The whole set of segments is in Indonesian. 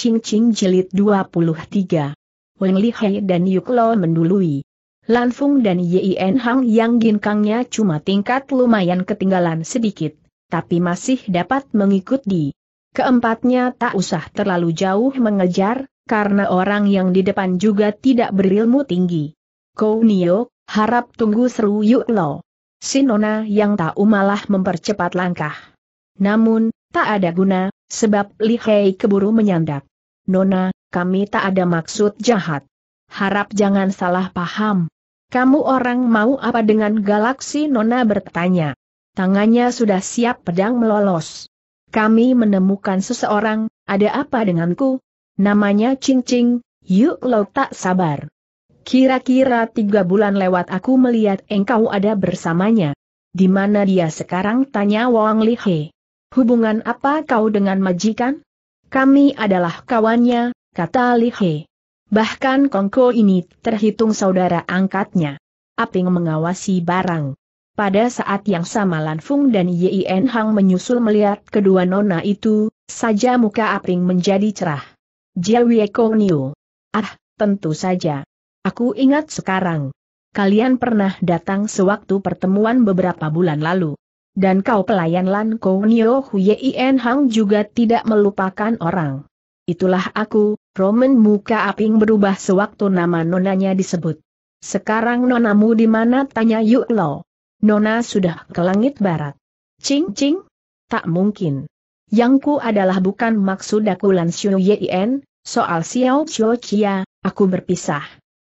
Cing Cing Jilid 23. Wang Lihai dan Yuklo mendului. Fung dan Yin Hang yang ginkangnya cuma tingkat lumayan ketinggalan sedikit, tapi masih dapat mengikut di. Keempatnya tak usah terlalu jauh mengejar, karena orang yang di depan juga tidak berilmu tinggi. Kou Nio, harap tunggu seru Yuklo. Sinona yang tak malah mempercepat langkah. Namun, tak ada guna, sebab Lihei keburu menyandak. Nona, kami tak ada maksud jahat. Harap jangan salah paham. Kamu orang mau apa dengan galaksi Nona bertanya. Tangannya sudah siap pedang melolos. Kami menemukan seseorang, ada apa denganku? Namanya Cing Cing, yuk lo tak sabar. Kira-kira tiga bulan lewat aku melihat engkau ada bersamanya. Di mana dia sekarang tanya Wang Lihe. Hubungan apa kau dengan majikan? Kami adalah kawannya, kata Li He. Bahkan Kongko ini terhitung saudara angkatnya. Aping mengawasi barang. Pada saat yang sama Lanfung dan Yien Hang menyusul melihat kedua nona itu, saja muka Aping menjadi cerah. Jiawie Niu. Ah, tentu saja. Aku ingat sekarang. Kalian pernah datang sewaktu pertemuan beberapa bulan lalu dan kau pelayan Lan Konyo Huyen Hang juga tidak melupakan orang. Itulah aku, Roman muka aping berubah sewaktu nama nonanya disebut. Sekarang nonamu di mana tanya Yuk Lo. Nona sudah ke langit barat. Cing cing? Tak mungkin. Yang ku adalah bukan maksud aku Lan Xiu Yen, soal Xiao Xiao Chia, aku berpisah.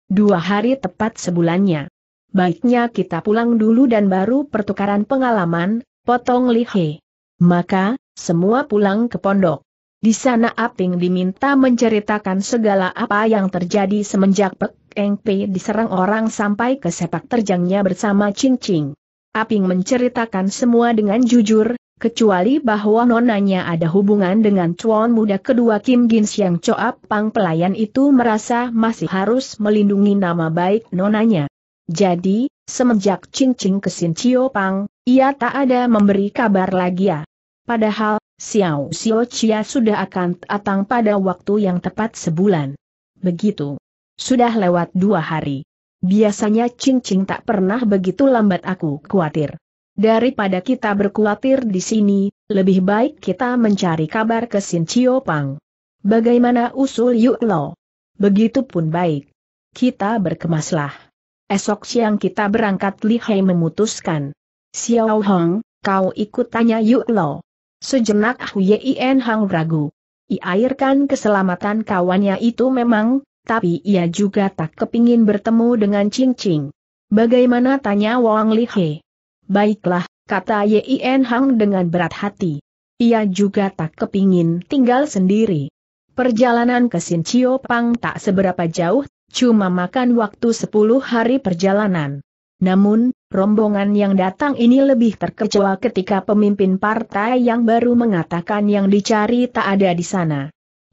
Dua hari tepat sebulannya baiknya kita pulang dulu dan baru pertukaran pengalaman, potong lihe. Maka, semua pulang ke pondok. Di sana Aping diminta menceritakan segala apa yang terjadi semenjak Pek Eng Pe diserang orang sampai ke sepak terjangnya bersama Ching Ching. Aping menceritakan semua dengan jujur, kecuali bahwa nonanya ada hubungan dengan cuan muda kedua Kim Gins yang Choap Pang pelayan itu merasa masih harus melindungi nama baik nonanya. Jadi, semenjak cincin ke Sin Cio Pang, ia tak ada memberi kabar lagi ya. Padahal, Xiao Xiao Chia sudah akan datang pada waktu yang tepat sebulan. Begitu. Sudah lewat dua hari. Biasanya cincin tak pernah begitu lambat aku khawatir. Daripada kita berkhawatir di sini, lebih baik kita mencari kabar ke Sin Cio Pang. Bagaimana usul Yuk Lo? Begitupun baik. Kita berkemaslah. Esok siang kita berangkat Li Hai memutuskan. Xiao Hong, kau ikut tanya Yuk Lo. Sejenak Huyen Hang ragu. Iairkan keselamatan kawannya itu memang, tapi ia juga tak kepingin bertemu dengan Ching Ching. Bagaimana tanya Wang Li Hai? Baiklah, kata Yin Hang dengan berat hati. Ia juga tak kepingin tinggal sendiri. Perjalanan ke Sin Cio Pang tak seberapa jauh, cuma makan waktu 10 hari perjalanan. Namun, rombongan yang datang ini lebih terkecoa ketika pemimpin partai yang baru mengatakan yang dicari tak ada di sana.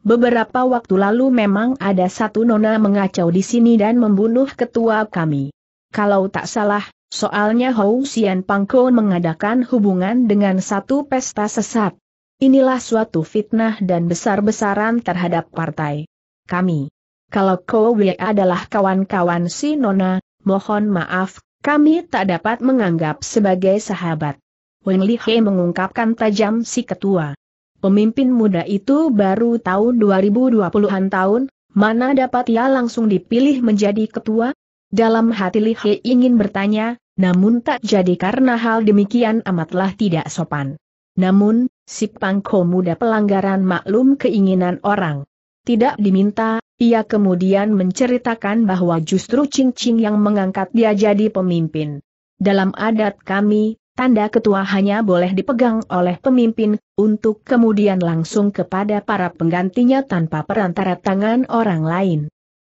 Beberapa waktu lalu memang ada satu nona mengacau di sini dan membunuh ketua kami. Kalau tak salah, soalnya Hou Xian Pangko mengadakan hubungan dengan satu pesta sesat. Inilah suatu fitnah dan besar-besaran terhadap partai kami. Kalau kau Kowe adalah kawan-kawan si Nona, mohon maaf, kami tak dapat menganggap sebagai sahabat. Wen Lihe mengungkapkan tajam si ketua. Pemimpin muda itu baru tahun 2020-an tahun, mana dapat ia langsung dipilih menjadi ketua? Dalam hati Lihe ingin bertanya, namun tak jadi karena hal demikian amatlah tidak sopan. Namun, si pangko muda pelanggaran maklum keinginan orang. Tidak diminta, ia kemudian menceritakan bahwa justru Ching Ching yang mengangkat dia jadi pemimpin. Dalam adat kami, tanda ketua hanya boleh dipegang oleh pemimpin, untuk kemudian langsung kepada para penggantinya tanpa perantara tangan orang lain.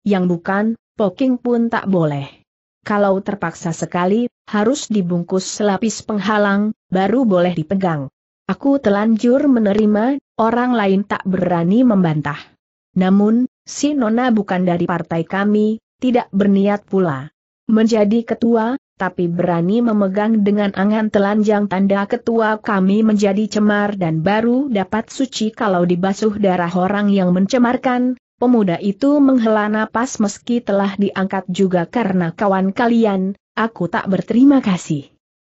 Yang bukan, poking pun tak boleh kalau terpaksa sekali, harus dibungkus selapis penghalang, baru boleh dipegang. Aku telanjur menerima, orang lain tak berani membantah. Namun, Si Nona bukan dari partai kami, tidak berniat pula menjadi ketua, tapi berani memegang dengan angan telanjang tanda ketua kami menjadi cemar dan baru dapat suci kalau dibasuh darah orang yang mencemarkan, pemuda itu menghela napas meski telah diangkat juga karena kawan kalian, aku tak berterima kasih.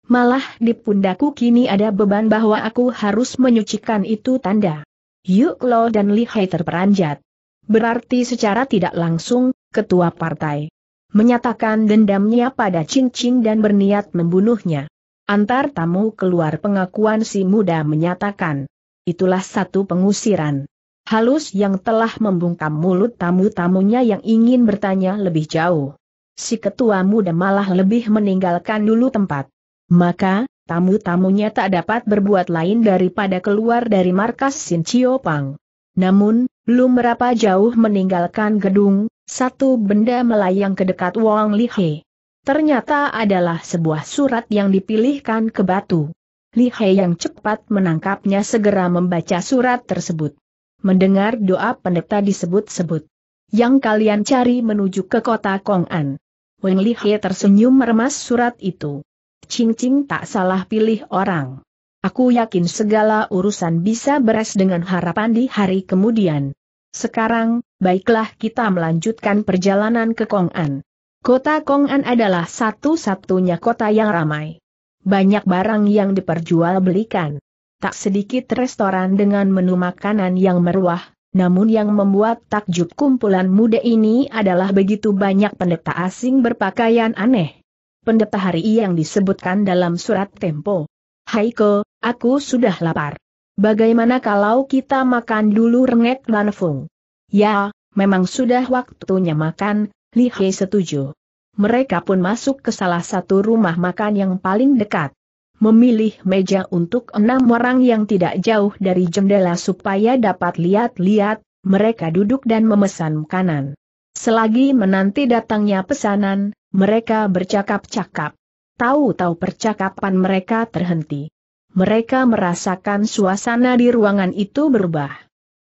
Malah di pundaku kini ada beban bahwa aku harus menyucikan itu tanda. Yuk Lo dan Lihai terperanjat berarti secara tidak langsung, ketua partai menyatakan dendamnya pada cincin dan berniat membunuhnya. Antar tamu keluar pengakuan si muda menyatakan, itulah satu pengusiran halus yang telah membungkam mulut tamu-tamunya yang ingin bertanya lebih jauh. Si ketua muda malah lebih meninggalkan dulu tempat. Maka, tamu-tamunya tak dapat berbuat lain daripada keluar dari markas Sin Chiopang. Namun, belum berapa jauh meninggalkan gedung, satu benda melayang ke dekat Wang Lihe. Ternyata adalah sebuah surat yang dipilihkan ke batu. Lihe yang cepat menangkapnya segera membaca surat tersebut. Mendengar doa pendeta disebut-sebut. Yang kalian cari menuju ke kota Kong'an. Wang Lihe tersenyum meremas surat itu. Cing Cing tak salah pilih orang. Aku yakin segala urusan bisa beres dengan harapan di hari kemudian. Sekarang, baiklah kita melanjutkan perjalanan ke Kong'an. Kota Kong'an adalah satu-satunya kota yang ramai. Banyak barang yang diperjualbelikan. Tak sedikit restoran dengan menu makanan yang meruah, namun yang membuat takjub kumpulan muda ini adalah begitu banyak pendeta asing berpakaian aneh. Pendeta hari yang disebutkan dalam surat Tempo. Haiko, Aku sudah lapar. Bagaimana kalau kita makan dulu rengek Lanfung? Ya, memang sudah waktunya makan, Li He setuju. Mereka pun masuk ke salah satu rumah makan yang paling dekat. Memilih meja untuk enam orang yang tidak jauh dari jendela supaya dapat lihat-lihat, mereka duduk dan memesan makanan. Selagi menanti datangnya pesanan, mereka bercakap-cakap. Tahu-tahu percakapan mereka terhenti mereka merasakan suasana di ruangan itu berubah.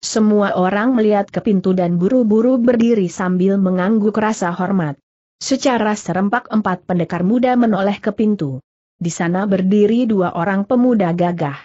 Semua orang melihat ke pintu dan buru-buru berdiri sambil mengangguk rasa hormat. Secara serempak empat pendekar muda menoleh ke pintu. Di sana berdiri dua orang pemuda gagah.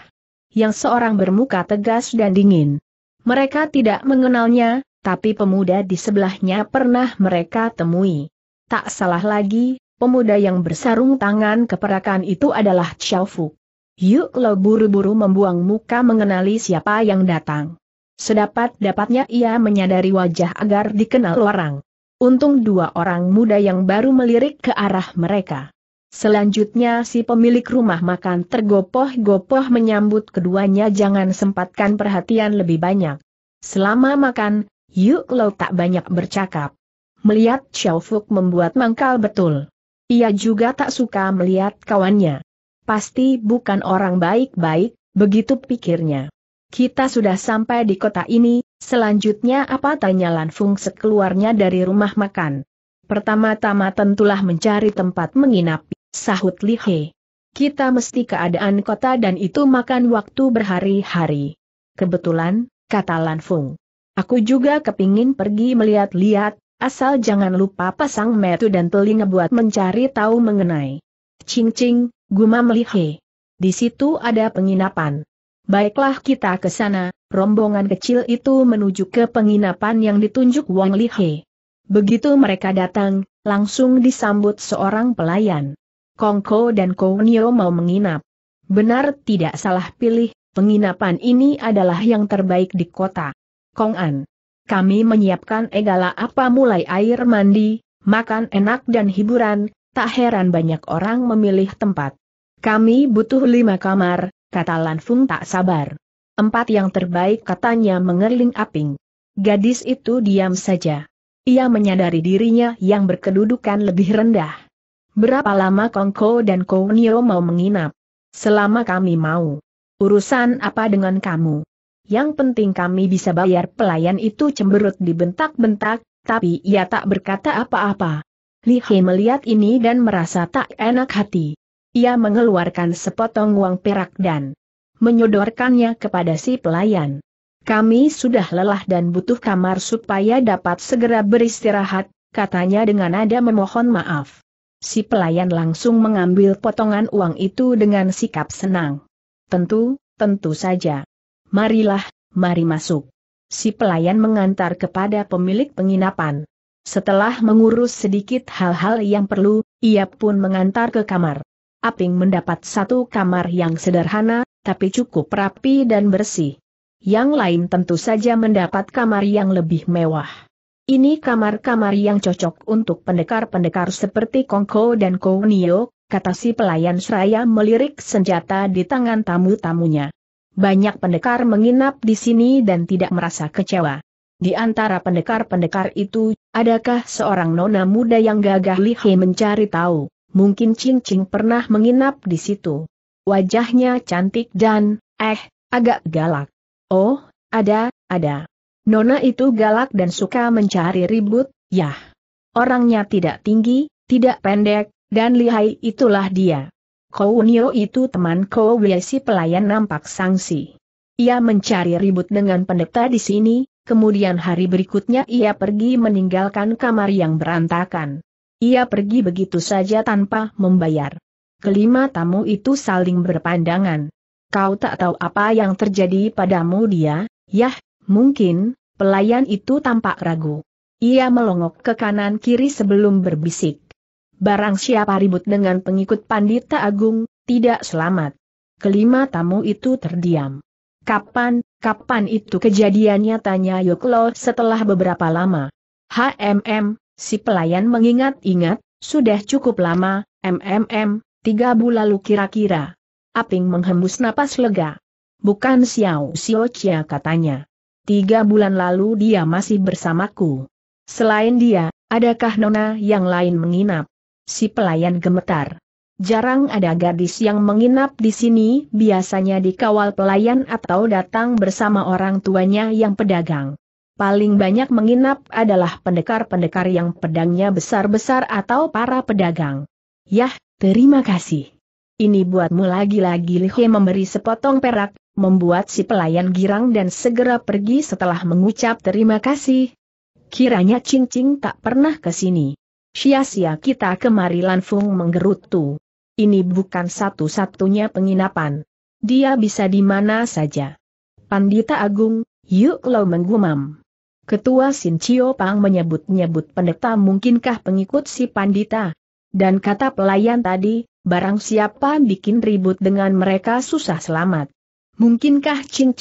Yang seorang bermuka tegas dan dingin. Mereka tidak mengenalnya, tapi pemuda di sebelahnya pernah mereka temui. Tak salah lagi, pemuda yang bersarung tangan keperakan itu adalah Xiao Fu. Yuk Lo buru-buru membuang muka mengenali siapa yang datang. Sedapat-dapatnya ia menyadari wajah agar dikenal orang. Untung dua orang muda yang baru melirik ke arah mereka. Selanjutnya si pemilik rumah makan tergopoh-gopoh menyambut keduanya jangan sempatkan perhatian lebih banyak. Selama makan, Yuk Lo tak banyak bercakap. Melihat Xiao Fuk membuat mangkal betul. Ia juga tak suka melihat kawannya pasti bukan orang baik-baik, begitu pikirnya. Kita sudah sampai di kota ini, selanjutnya apa tanya Lan Lanfung sekeluarnya dari rumah makan. Pertama-tama tentulah mencari tempat menginap, sahut Li He. Kita mesti keadaan kota dan itu makan waktu berhari-hari. Kebetulan, kata Lan Lanfung. Aku juga kepingin pergi melihat-lihat, asal jangan lupa pasang metu dan telinga buat mencari tahu mengenai. Cing-cing, Gumam Lihe. Di situ ada penginapan. Baiklah kita ke sana, rombongan kecil itu menuju ke penginapan yang ditunjuk Wang Lihe. Begitu mereka datang, langsung disambut seorang pelayan. Kongko dan Kounio mau menginap. Benar tidak salah pilih, penginapan ini adalah yang terbaik di kota. Kong An, Kami menyiapkan egala apa mulai air mandi, makan enak dan hiburan, tak heran banyak orang memilih tempat. Kami butuh lima kamar, kata Lan Lanfung tak sabar. Empat yang terbaik katanya mengerling aping. Gadis itu diam saja. Ia menyadari dirinya yang berkedudukan lebih rendah. Berapa lama Kongko dan Kounio mau menginap? Selama kami mau. Urusan apa dengan kamu? Yang penting kami bisa bayar pelayan itu cemberut dibentak-bentak, tapi ia tak berkata apa-apa. Li He melihat ini dan merasa tak enak hati. Ia mengeluarkan sepotong uang perak dan menyodorkannya kepada si pelayan. Kami sudah lelah dan butuh kamar supaya dapat segera beristirahat, katanya dengan nada memohon maaf. Si pelayan langsung mengambil potongan uang itu dengan sikap senang. Tentu, tentu saja. Marilah, mari masuk. Si pelayan mengantar kepada pemilik penginapan. Setelah mengurus sedikit hal-hal yang perlu, ia pun mengantar ke kamar. Aping mendapat satu kamar yang sederhana, tapi cukup rapi dan bersih. Yang lain tentu saja mendapat kamar yang lebih mewah. Ini kamar-kamar yang cocok untuk pendekar-pendekar seperti Kongko dan Kounio, kata si pelayan seraya melirik senjata di tangan tamu-tamunya. Banyak pendekar menginap di sini dan tidak merasa kecewa. Di antara pendekar-pendekar itu Adakah seorang nona muda yang gagah lihai mencari tahu? Mungkin Ching Ching pernah menginap di situ. Wajahnya cantik dan, eh, agak galak. Oh, ada, ada. Nona itu galak dan suka mencari ribut, yah. Orangnya tidak tinggi, tidak pendek, dan lihai itulah dia. Nio itu teman Kou si pelayan nampak sangsi. Ia mencari ribut dengan pendeta di sini, kemudian hari berikutnya ia pergi meninggalkan kamar yang berantakan. Ia pergi begitu saja tanpa membayar. Kelima tamu itu saling berpandangan. Kau tak tahu apa yang terjadi padamu dia, yah, mungkin, pelayan itu tampak ragu. Ia melongok ke kanan kiri sebelum berbisik. Barang siapa ribut dengan pengikut Pandita Agung, tidak selamat. Kelima tamu itu terdiam. Kapan, kapan itu kejadiannya tanya Yoklo setelah beberapa lama. HMM, si pelayan mengingat-ingat, sudah cukup lama, MMM, tiga bulan lalu kira-kira. Aping menghembus napas lega. Bukan Xiao Xiao Chia katanya. Tiga bulan lalu dia masih bersamaku. Selain dia, adakah nona yang lain menginap? Si pelayan gemetar. Jarang ada gadis yang menginap di sini, biasanya dikawal pelayan atau datang bersama orang tuanya yang pedagang. Paling banyak menginap adalah pendekar-pendekar yang pedangnya besar-besar atau para pedagang. Yah, terima kasih. Ini buatmu lagi-lagi Lihe memberi sepotong perak, membuat si pelayan girang dan segera pergi setelah mengucap terima kasih. Kiranya cincing tak pernah ke sini. Sia-sia kita kemari Lanfung menggerutu. Ini bukan satu-satunya penginapan. Dia bisa di mana saja. Pandita Agung, yuk lo menggumam. Ketua Sin Cio Pang menyebut-nyebut pendeta mungkinkah pengikut si Pandita. Dan kata pelayan tadi, barang siapa bikin ribut dengan mereka susah selamat. Mungkinkah Ching?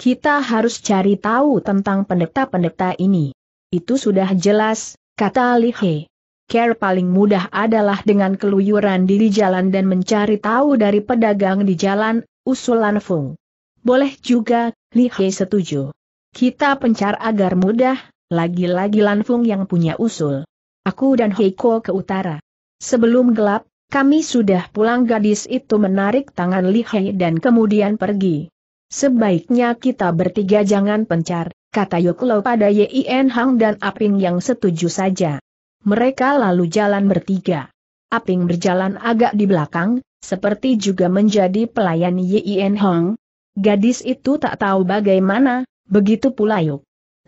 Kita harus cari tahu tentang pendeta-pendeta ini. Itu sudah jelas, kata Li He. Care paling mudah adalah dengan keluyuran diri jalan dan mencari tahu dari pedagang di jalan, usulan Fung. Boleh juga, Li He setuju. Kita pencar agar mudah, lagi-lagi Lan Fung yang punya usul. Aku dan Heiko ke utara. Sebelum gelap, kami sudah pulang gadis itu menarik tangan Li He dan kemudian pergi. Sebaiknya kita bertiga jangan pencar, kata Yoklo pada Yin Hang dan Aping yang setuju saja. Mereka lalu jalan bertiga. Aping berjalan agak di belakang, seperti juga menjadi pelayan Yien Hong. Gadis itu tak tahu bagaimana, begitu pula Yuk.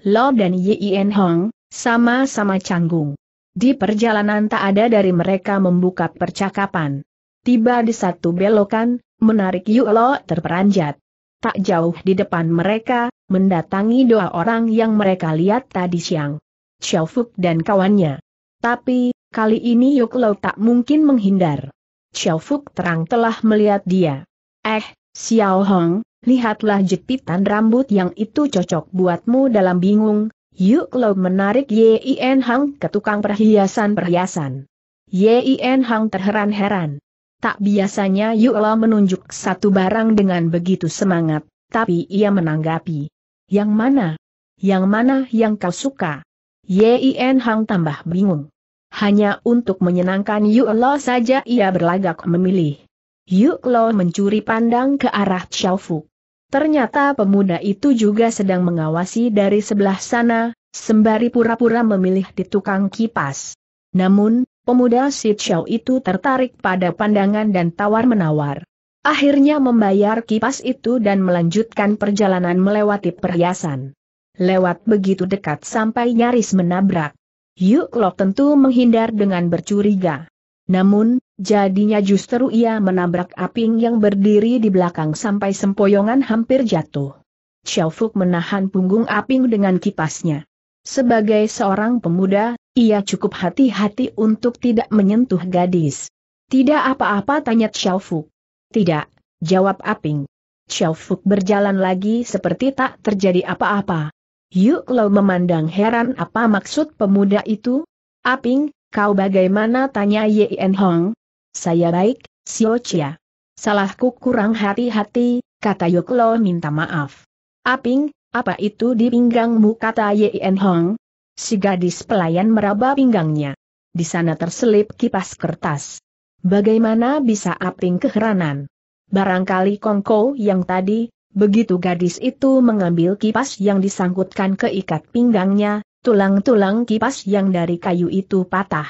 Lo dan Yien Hong, sama-sama canggung. Di perjalanan tak ada dari mereka membuka percakapan. Tiba di satu belokan, menarik Yu Lo terperanjat. Tak jauh di depan mereka, mendatangi dua orang yang mereka lihat tadi siang. Xiao Fuk dan kawannya. Tapi, kali ini Yuk Lo tak mungkin menghindar. Xiao Fuk terang telah melihat dia. Eh, Xiao Hong, lihatlah jepitan rambut yang itu cocok buatmu dalam bingung. Yuk Lo menarik Yin Hang ke tukang perhiasan-perhiasan. Yin Hang terheran-heran. Tak biasanya Lo menunjuk satu barang dengan begitu semangat, tapi ia menanggapi. Yang mana? Yang mana yang kau suka? Yin Hang tambah bingung. Hanya untuk menyenangkan Yu Lo saja ia berlagak memilih. Yu Lo mencuri pandang ke arah Xiao Fu. Ternyata pemuda itu juga sedang mengawasi dari sebelah sana, sembari pura-pura memilih di tukang kipas. Namun, pemuda Si Xiao itu tertarik pada pandangan dan tawar-menawar. Akhirnya membayar kipas itu dan melanjutkan perjalanan melewati perhiasan lewat begitu dekat sampai nyaris menabrak. Yuk Lok tentu menghindar dengan bercuriga. Namun, jadinya justru ia menabrak aping yang berdiri di belakang sampai sempoyongan hampir jatuh. Xiao Fuk menahan punggung aping dengan kipasnya. Sebagai seorang pemuda, ia cukup hati-hati untuk tidak menyentuh gadis. Tidak apa-apa tanya Xiao Fuk. Tidak, jawab Aping. Xiao Fuk berjalan lagi seperti tak terjadi apa-apa. Yuk Lo memandang heran apa maksud pemuda itu? Aping, kau bagaimana tanya Yen Hong? Saya baik, Xiao Chia. Salahku kurang hati-hati, kata Yuk Lo minta maaf. Aping, apa itu di pinggangmu kata Yen Hong? Si gadis pelayan meraba pinggangnya. Di sana terselip kipas kertas. Bagaimana bisa Aping keheranan? Barangkali Kongko yang tadi, Begitu gadis itu mengambil kipas yang disangkutkan ke ikat pinggangnya, tulang-tulang kipas yang dari kayu itu patah.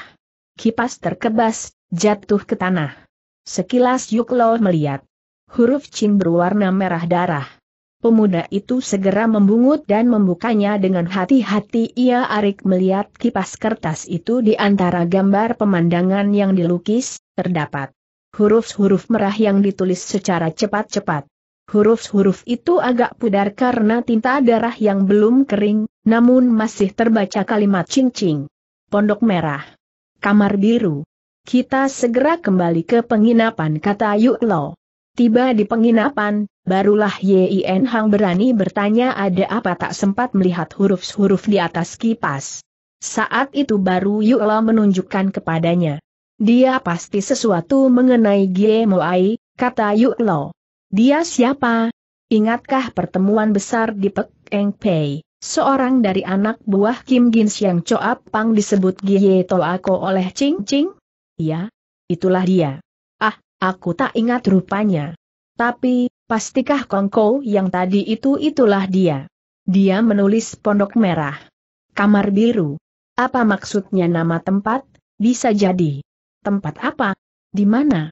Kipas terkebas, jatuh ke tanah. Sekilas Yuklo melihat. Huruf Cin berwarna merah darah. Pemuda itu segera membungut dan membukanya dengan hati-hati ia arik melihat kipas kertas itu di antara gambar pemandangan yang dilukis, terdapat huruf-huruf merah yang ditulis secara cepat-cepat. Huruf-huruf itu agak pudar karena tinta darah yang belum kering, namun masih terbaca kalimat cincing. Pondok merah. Kamar biru. Kita segera kembali ke penginapan kata Yuk Lo. Tiba di penginapan, barulah Yin Hang berani bertanya ada apa tak sempat melihat huruf-huruf di atas kipas. Saat itu baru Yuk Lo menunjukkan kepadanya. Dia pasti sesuatu mengenai Gie Moai, kata Yuk Lo. Dia siapa? Ingatkah pertemuan besar di Pek Eng Pei? Seorang dari anak buah Kim Gin Siang Choa Pang disebut Giye Ako oleh Ching Ching? Ya, itulah dia. Ah, aku tak ingat rupanya. Tapi, pastikah Kongko yang tadi itu itulah dia? Dia menulis Pondok Merah. Kamar Biru. Apa maksudnya nama tempat? Bisa jadi. Tempat apa? Di mana?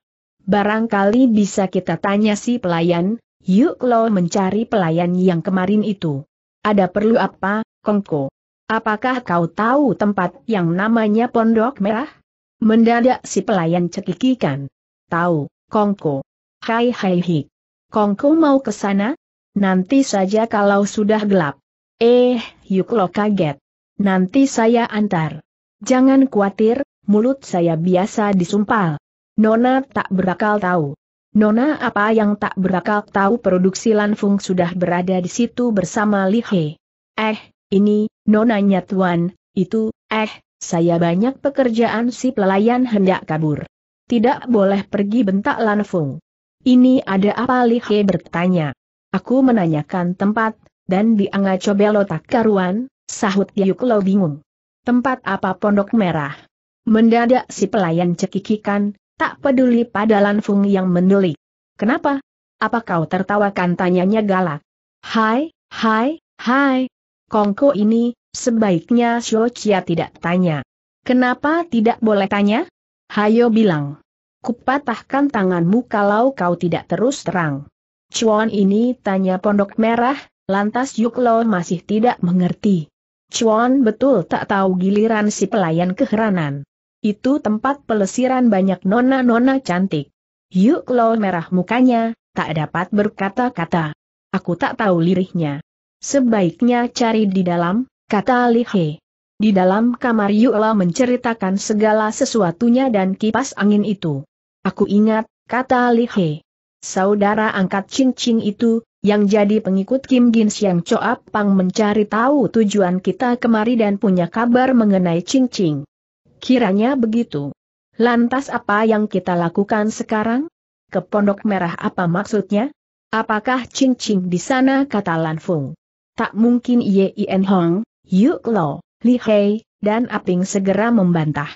Barangkali bisa kita tanya si pelayan, yuk lo mencari pelayan yang kemarin itu. Ada perlu apa, Kongko? Apakah kau tahu tempat yang namanya Pondok Merah? Mendadak si pelayan cekikikan. Tahu, Kongko. Hai hai hi. Kongko mau ke sana? Nanti saja kalau sudah gelap. Eh, yuk lo kaget. Nanti saya antar. Jangan khawatir, mulut saya biasa disumpal. Nona tak berakal tahu. Nona apa yang tak berakal tahu produksi Lanfung sudah berada di situ bersama Li He. Eh, ini, Nona nyatuan, itu, eh, saya banyak pekerjaan si pelayan hendak kabur. Tidak boleh pergi bentak Lanfung. Ini ada apa Li He bertanya. Aku menanyakan tempat, dan diangga coba tak karuan, sahut Yuk Lo bingung. Tempat apa pondok merah? Mendadak si pelayan cekikikan, Tak peduli pada Lanfung yang menelik. Kenapa? Apa kau tertawakan tanyanya galak? Hai, hai, hai. Kongko ini, sebaiknya Xiao Chia tidak tanya. Kenapa tidak boleh tanya? Hayo bilang. Kupatahkan tanganmu kalau kau tidak terus terang. Chuan ini tanya pondok merah, lantas Yuklo masih tidak mengerti. Chuan betul tak tahu giliran si pelayan keheranan. Itu tempat pelesiran banyak nona-nona cantik. Yuk Lo merah mukanya, tak dapat berkata-kata. Aku tak tahu lirihnya. Sebaiknya cari di dalam, kata Lihe. Di dalam kamar lo menceritakan segala sesuatunya dan kipas angin itu. Aku ingat, kata Lihe. Saudara angkat cincin itu, yang jadi pengikut Kim Gin Siang Choap Pang mencari tahu tujuan kita kemari dan punya kabar mengenai cincin. Kiranya begitu. Lantas apa yang kita lakukan sekarang? Ke Pondok Merah apa maksudnya? Apakah cincin di sana kata Lan Fung? Tak mungkin Yin Hong, Yuk Lo, Li Hei, dan Aping segera membantah.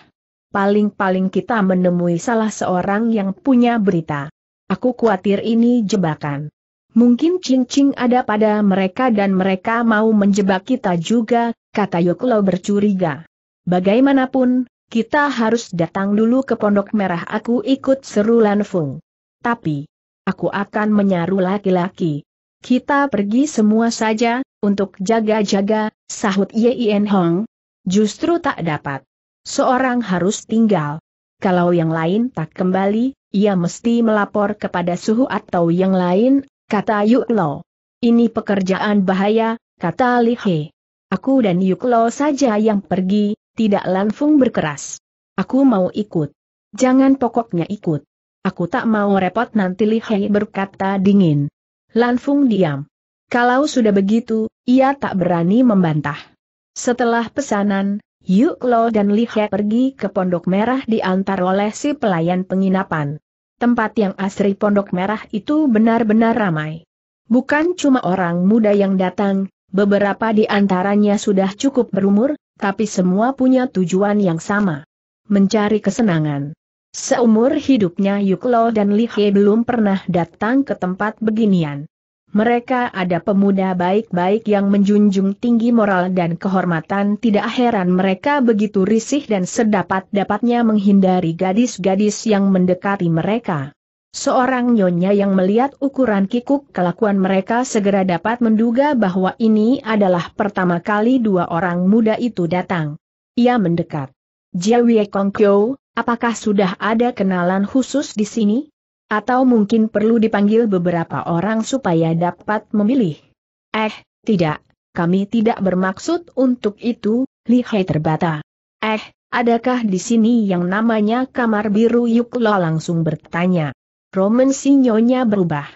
Paling-paling kita menemui salah seorang yang punya berita. Aku khawatir ini jebakan. Mungkin cincin ada pada mereka dan mereka mau menjebak kita juga, kata Yuk Lo bercuriga. Bagaimanapun, kita harus datang dulu ke Pondok Merah aku ikut seru Lanfung. Tapi, aku akan menyaru laki-laki. Kita pergi semua saja, untuk jaga-jaga, sahut Yien Hong. Justru tak dapat. Seorang harus tinggal. Kalau yang lain tak kembali, ia mesti melapor kepada suhu atau yang lain, kata Yuk Lo. Ini pekerjaan bahaya, kata Li He. Aku dan Yuk Lo saja yang pergi, tidak Lanfung berkeras. Aku mau ikut. Jangan pokoknya ikut. Aku tak mau repot nanti Li Lihai berkata dingin. Lanfung diam. Kalau sudah begitu, ia tak berani membantah. Setelah pesanan, Yuk Lo dan Li Hei pergi ke Pondok Merah diantar oleh si pelayan penginapan. Tempat yang asri Pondok Merah itu benar-benar ramai. Bukan cuma orang muda yang datang, beberapa di antaranya sudah cukup berumur, tapi semua punya tujuan yang sama. Mencari kesenangan. Seumur hidupnya Yuklo dan Lihe belum pernah datang ke tempat beginian. Mereka ada pemuda baik-baik yang menjunjung tinggi moral dan kehormatan tidak heran mereka begitu risih dan sedapat-dapatnya menghindari gadis-gadis yang mendekati mereka. Seorang nyonya yang melihat ukuran kikuk kelakuan mereka segera dapat menduga bahwa ini adalah pertama kali dua orang muda itu datang. Ia mendekat. Kong Kongkyo, apakah sudah ada kenalan khusus di sini? Atau mungkin perlu dipanggil beberapa orang supaya dapat memilih? Eh, tidak. Kami tidak bermaksud untuk itu, Lihai terbata. Eh, adakah di sini yang namanya kamar biru Yuk, lo langsung bertanya. Roman sinyonya berubah.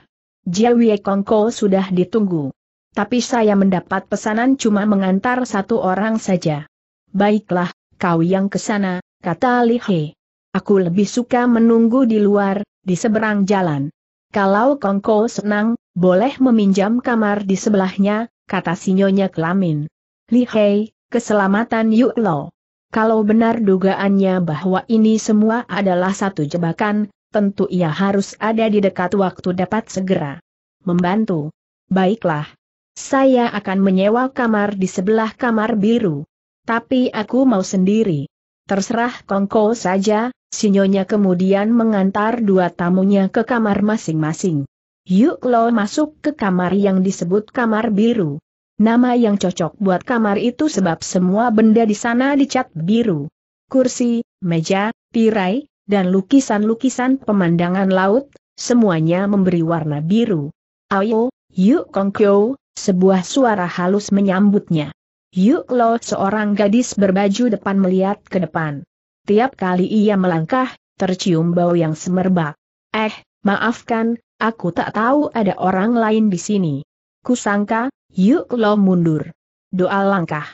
Jiawie Kongko sudah ditunggu. Tapi saya mendapat pesanan cuma mengantar satu orang saja. Baiklah, kau yang ke sana, kata Li He. Aku lebih suka menunggu di luar, di seberang jalan. Kalau Kongko senang, boleh meminjam kamar di sebelahnya, kata sinyonya kelamin. Li He, keselamatan Yuk Lo. Kalau benar dugaannya bahwa ini semua adalah satu jebakan, tentu ia harus ada di dekat waktu dapat segera membantu. Baiklah. Saya akan menyewa kamar di sebelah kamar biru. Tapi aku mau sendiri. Terserah Kongko saja, sinyonya kemudian mengantar dua tamunya ke kamar masing-masing. Yuk lo masuk ke kamar yang disebut kamar biru. Nama yang cocok buat kamar itu sebab semua benda di sana dicat biru. Kursi, meja, tirai, dan lukisan-lukisan pemandangan laut, semuanya memberi warna biru. Ayo, yuk kongkyo, sebuah suara halus menyambutnya. Yuk lo seorang gadis berbaju depan melihat ke depan. Tiap kali ia melangkah, tercium bau yang semerbak. Eh, maafkan, aku tak tahu ada orang lain di sini. Kusangka, yuk lo mundur. Doa langkah.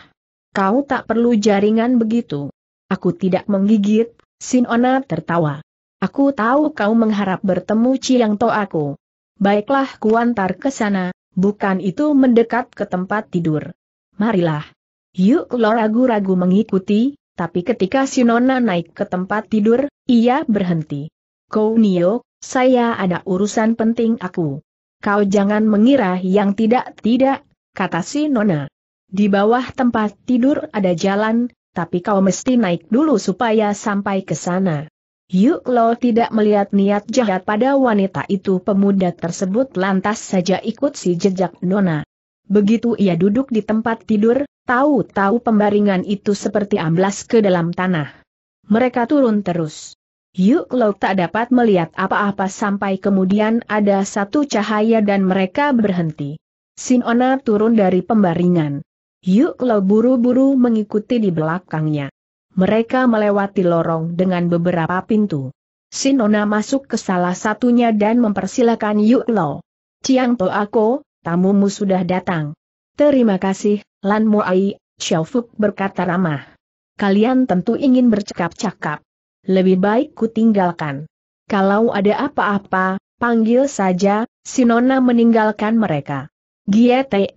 Kau tak perlu jaringan begitu. Aku tidak menggigit, Sinona tertawa. Aku tahu kau mengharap bertemu Chiang To aku. Baiklah kuantar ke sana, bukan itu mendekat ke tempat tidur. Marilah. Yuk lo ragu-ragu mengikuti, tapi ketika Sinona naik ke tempat tidur, ia berhenti. Kau Nio, saya ada urusan penting aku. Kau jangan mengira yang tidak-tidak, kata Sinona. Di bawah tempat tidur ada jalan, tapi kau mesti naik dulu supaya sampai ke sana. Yuk Lo tidak melihat niat jahat pada wanita itu pemuda tersebut lantas saja ikut si jejak Nona. Begitu ia duduk di tempat tidur, tahu-tahu pembaringan itu seperti amblas ke dalam tanah. Mereka turun terus. Yuk Lo tak dapat melihat apa-apa sampai kemudian ada satu cahaya dan mereka berhenti. Sinona turun dari pembaringan. Yuk Lo buru-buru mengikuti di belakangnya. Mereka melewati lorong dengan beberapa pintu. Sinona masuk ke salah satunya dan mempersilahkan Yuk Lo. Ciang To Ako, tamumu sudah datang. Terima kasih, Lan Moai, Xiaofuk berkata ramah. Kalian tentu ingin bercakap-cakap. Lebih baik ku tinggalkan. Kalau ada apa-apa, panggil saja, Sinona meninggalkan mereka. Gie Te,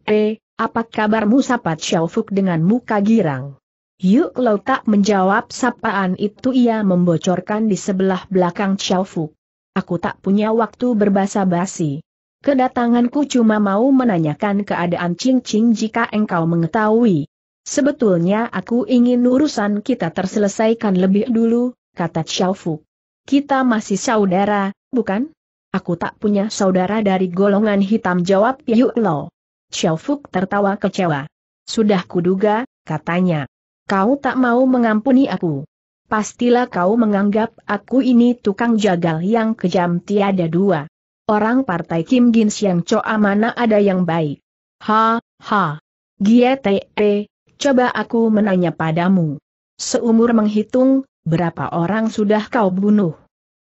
apa kabarmu sapat Syaufuk dengan muka girang? Yuk lo tak menjawab sapaan itu ia membocorkan di sebelah belakang Syaufuk. Aku tak punya waktu berbahasa basi. Kedatanganku cuma mau menanyakan keadaan Ching Ching jika engkau mengetahui. Sebetulnya aku ingin urusan kita terselesaikan lebih dulu, kata Syaufuk. Kita masih saudara, bukan? Aku tak punya saudara dari golongan hitam jawab Yuk Lo. Xiao Fuk tertawa kecewa. Sudah kuduga, katanya. Kau tak mau mengampuni aku. Pastilah kau menganggap aku ini tukang jagal yang kejam tiada dua. Orang partai Kim Gin Siang Choa mana ada yang baik. Ha, ha. Gie Te, e. coba aku menanya padamu. Seumur menghitung, berapa orang sudah kau bunuh?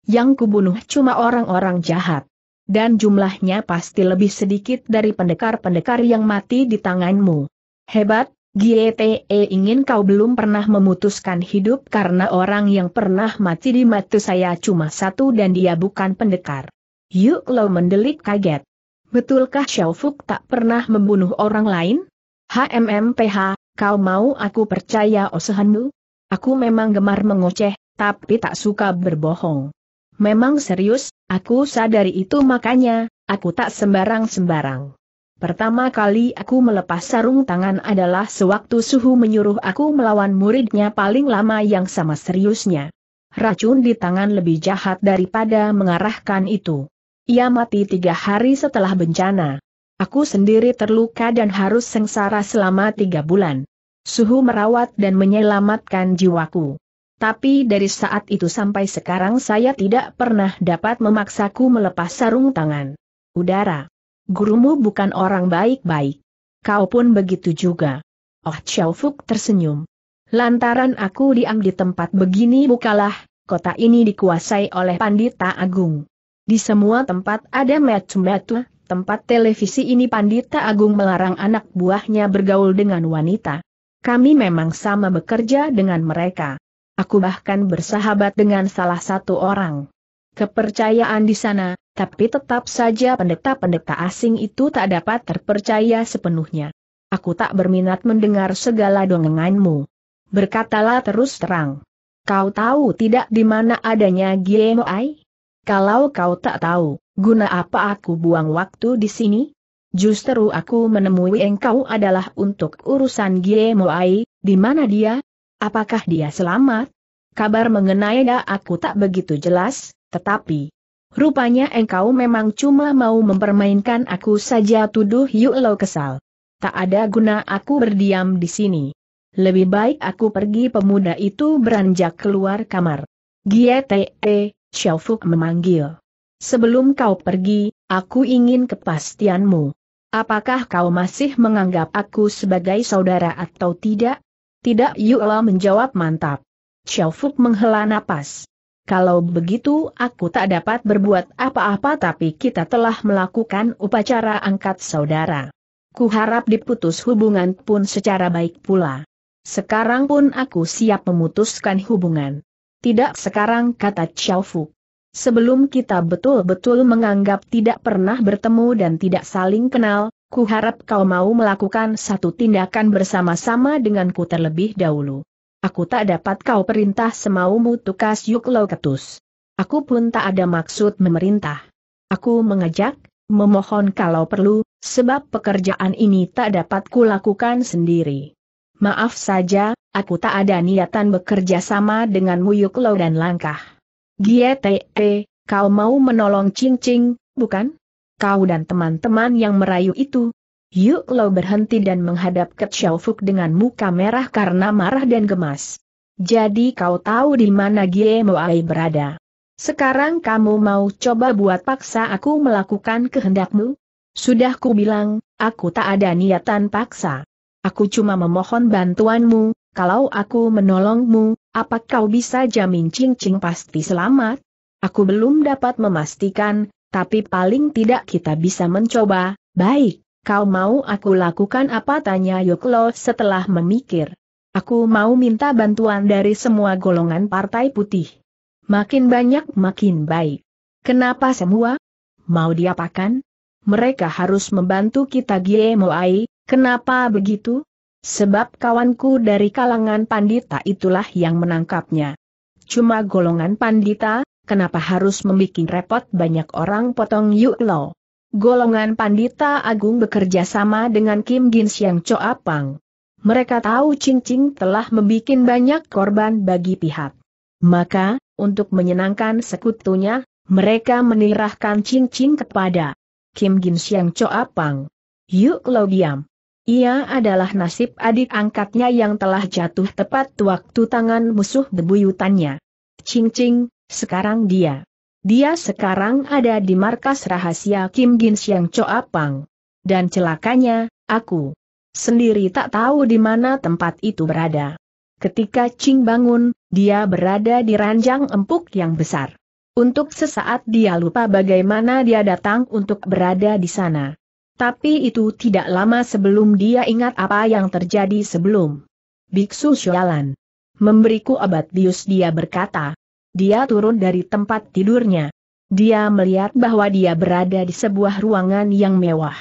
Yang kubunuh cuma orang-orang jahat dan jumlahnya pasti lebih sedikit dari pendekar-pendekar yang mati di tanganmu. Hebat, Giete ingin kau belum pernah memutuskan hidup karena orang yang pernah mati di mata saya cuma satu dan dia bukan pendekar. Yuk Lo mendelik kaget. Betulkah Xiao tak pernah membunuh orang lain? HMMPH, kau mau aku percaya osehanmu? Aku memang gemar mengoceh, tapi tak suka berbohong. Memang serius, Aku sadari itu makanya, aku tak sembarang-sembarang. Pertama kali aku melepas sarung tangan adalah sewaktu suhu menyuruh aku melawan muridnya paling lama yang sama seriusnya. Racun di tangan lebih jahat daripada mengarahkan itu. Ia mati tiga hari setelah bencana. Aku sendiri terluka dan harus sengsara selama tiga bulan. Suhu merawat dan menyelamatkan jiwaku tapi dari saat itu sampai sekarang saya tidak pernah dapat memaksaku melepas sarung tangan. Udara. Gurumu bukan orang baik-baik. Kau pun begitu juga. Oh Chow Fuk tersenyum. Lantaran aku diam di tempat begini bukalah, kota ini dikuasai oleh Pandita Agung. Di semua tempat ada metu-metu, tempat televisi ini Pandita Agung melarang anak buahnya bergaul dengan wanita. Kami memang sama bekerja dengan mereka. Aku bahkan bersahabat dengan salah satu orang. Kepercayaan di sana, tapi tetap saja pendeta-pendeta asing itu tak dapat terpercaya sepenuhnya. Aku tak berminat mendengar segala dongenganmu. Berkatalah terus terang. Kau tahu tidak di mana adanya Giemoi? Kalau kau tak tahu, guna apa aku buang waktu di sini? Justru aku menemui engkau adalah untuk urusan Giemoi, di mana dia, Apakah dia selamat? Kabar mengenai dia aku tak begitu jelas, tetapi... Rupanya engkau memang cuma mau mempermainkan aku saja tuduh Yuk Lo kesal. Tak ada guna aku berdiam di sini. Lebih baik aku pergi pemuda itu beranjak keluar kamar. Giete, Xiaofuk memanggil. Sebelum kau pergi, aku ingin kepastianmu. Apakah kau masih menganggap aku sebagai saudara atau tidak? Tidak Yuela menjawab mantap. Xiao Fu menghela napas. Kalau begitu aku tak dapat berbuat apa-apa tapi kita telah melakukan upacara angkat saudara. Kuharap diputus hubungan pun secara baik pula. Sekarang pun aku siap memutuskan hubungan. Tidak sekarang kata Xiao Fu. Sebelum kita betul-betul menganggap tidak pernah bertemu dan tidak saling kenal, Ku harap kau mau melakukan satu tindakan bersama-sama denganku terlebih dahulu. Aku tak dapat kau perintah semaumu tukas yuklo ketus. Aku pun tak ada maksud memerintah. Aku mengajak, memohon kalau perlu, sebab pekerjaan ini tak dapat ku lakukan sendiri. Maaf saja, aku tak ada niatan bekerja sama denganmu yuklo dan langkah. Gie te, kau mau menolong cincing, bukan? kau dan teman-teman yang merayu itu. Yuk Lo berhenti dan menghadap ke Xiao Fuk dengan muka merah karena marah dan gemas. Jadi kau tahu di mana Gie Moai berada. Sekarang kamu mau coba buat paksa aku melakukan kehendakmu? Sudah ku bilang, aku tak ada niatan paksa. Aku cuma memohon bantuanmu, kalau aku menolongmu, apa kau bisa jamin cincin pasti selamat? Aku belum dapat memastikan, tapi paling tidak kita bisa mencoba, baik, kau mau aku lakukan apa tanya Yoklo setelah memikir. Aku mau minta bantuan dari semua golongan partai putih. Makin banyak makin baik. Kenapa semua? Mau diapakan? Mereka harus membantu kita Giemoai, kenapa begitu? Sebab kawanku dari kalangan pandita itulah yang menangkapnya. Cuma golongan pandita, kenapa harus membuat repot banyak orang potong Yuk Lo. Golongan Pandita Agung bekerja sama dengan Kim Gins yang coapang. Pang. Mereka tahu cincin telah membuat banyak korban bagi pihak. Maka, untuk menyenangkan sekutunya, mereka menirahkan cincin kepada Kim Gins yang coapang. Pang. Yuk Lo diam. Ia adalah nasib adik angkatnya yang telah jatuh tepat waktu tangan musuh bebuyutannya. Cing Cing, sekarang dia. Dia sekarang ada di markas rahasia Kim Gin Siang Choapang. Dan celakanya, aku sendiri tak tahu di mana tempat itu berada. Ketika Ching bangun, dia berada di ranjang empuk yang besar. Untuk sesaat dia lupa bagaimana dia datang untuk berada di sana. Tapi itu tidak lama sebelum dia ingat apa yang terjadi sebelum. Biksu Shualan. Memberiku obat bius dia berkata dia turun dari tempat tidurnya. Dia melihat bahwa dia berada di sebuah ruangan yang mewah.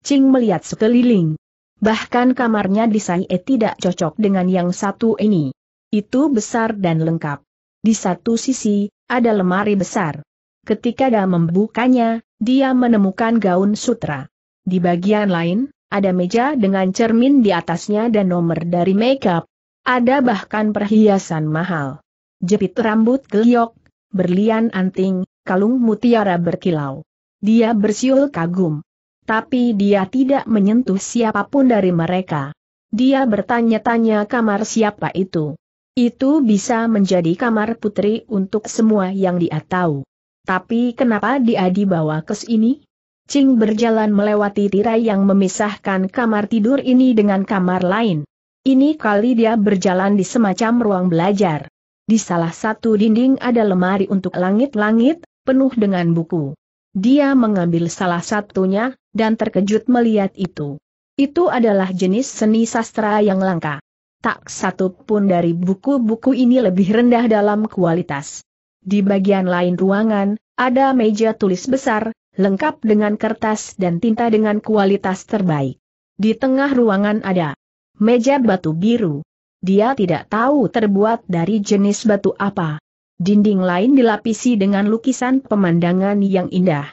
Ching melihat sekeliling. Bahkan kamarnya di Sai e tidak cocok dengan yang satu ini. Itu besar dan lengkap. Di satu sisi, ada lemari besar. Ketika dia membukanya, dia menemukan gaun sutra. Di bagian lain, ada meja dengan cermin di atasnya dan nomor dari makeup. Ada bahkan perhiasan mahal jepit rambut geliok, berlian anting, kalung mutiara berkilau. Dia bersiul kagum. Tapi dia tidak menyentuh siapapun dari mereka. Dia bertanya-tanya kamar siapa itu. Itu bisa menjadi kamar putri untuk semua yang dia tahu. Tapi kenapa dia dibawa ke sini? Ching berjalan melewati tirai yang memisahkan kamar tidur ini dengan kamar lain. Ini kali dia berjalan di semacam ruang belajar. Di salah satu dinding ada lemari untuk langit-langit, penuh dengan buku. Dia mengambil salah satunya, dan terkejut melihat itu. Itu adalah jenis seni sastra yang langka. Tak satu pun dari buku-buku ini lebih rendah dalam kualitas. Di bagian lain ruangan, ada meja tulis besar, lengkap dengan kertas dan tinta dengan kualitas terbaik. Di tengah ruangan ada meja batu biru. Dia tidak tahu terbuat dari jenis batu apa. Dinding lain dilapisi dengan lukisan pemandangan yang indah.